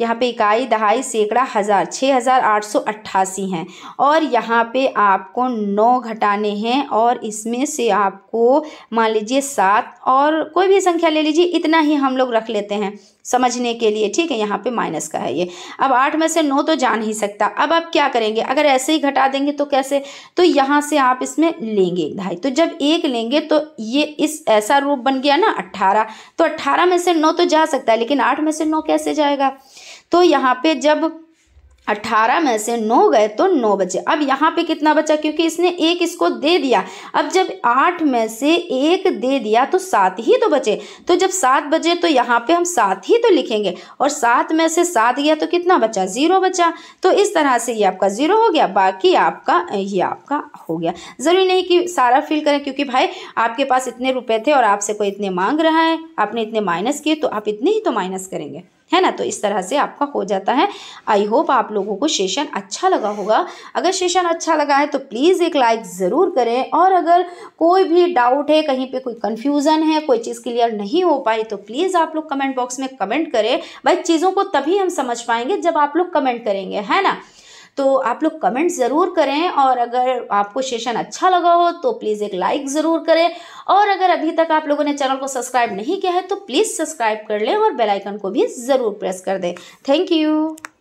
यहाँ पे इकाई दहाई सैकड़ा हज़ार छः हज़ार आठ सौ अट्ठासी हैं और यहाँ पे आपको नौ घटाने हैं और इसमें से आपको मान लीजिए सात और कोई भी संख्या ले लीजिए इतना ही हम लोग रख लेते हैं समझने के लिए ठीक है यहाँ पे माइनस का है ये अब आठ में से नौ तो जा नहीं सकता अब आप क्या करेंगे अगर ऐसे ही घटा देंगे तो कैसे तो यहाँ से आप इसमें लेंगे एक ढाई तो जब एक लेंगे तो ये इस ऐसा रूप बन गया ना अट्ठारह तो अट्ठारह में से नौ तो जा सकता है लेकिन आठ में से नौ कैसे जाएगा तो यहाँ पे जब अट्ठारह में से नौ गए तो नौ बचे अब यहाँ पे कितना बचा क्योंकि इसने एक इसको दे दिया अब जब आठ में से एक दे दिया तो सात ही तो बचे तो जब सात बजे तो यहाँ पे हम सात ही तो लिखेंगे और सात में से सात गया तो कितना बचा ज़ीरो बचा तो इस तरह से ये आपका ज़ीरो हो गया बाकी आपका ये आपका हो गया ज़रूरी नहीं कि सारा फिल करें क्योंकि भाई आपके पास इतने रुपये थे और आपसे कोई इतने मांग रहा है आपने इतने माइनस किए तो आप इतने ही तो माइनस करेंगे है ना तो इस तरह से आपका हो जाता है आई होप आप लोगों को सेशन अच्छा लगा होगा अगर सेशन अच्छा लगा है तो प्लीज़ एक लाइक ज़रूर करें और अगर कोई भी डाउट है कहीं पे कोई कन्फ्यूज़न है कोई चीज़ क्लियर नहीं हो पाई तो प्लीज़ आप लोग कमेंट बॉक्स में कमेंट करें भाई चीज़ों को तभी हम समझ पाएंगे जब आप लोग कमेंट करेंगे है ना तो आप लोग कमेंट ज़रूर करें और अगर आपको सेशन अच्छा लगा हो तो प्लीज़ एक लाइक ज़रूर करें और अगर अभी तक आप लोगों ने चैनल को सब्सक्राइब नहीं किया है तो प्लीज़ सब्सक्राइब कर लें और बेलाइकन को भी ज़रूर प्रेस कर दें थैंक यू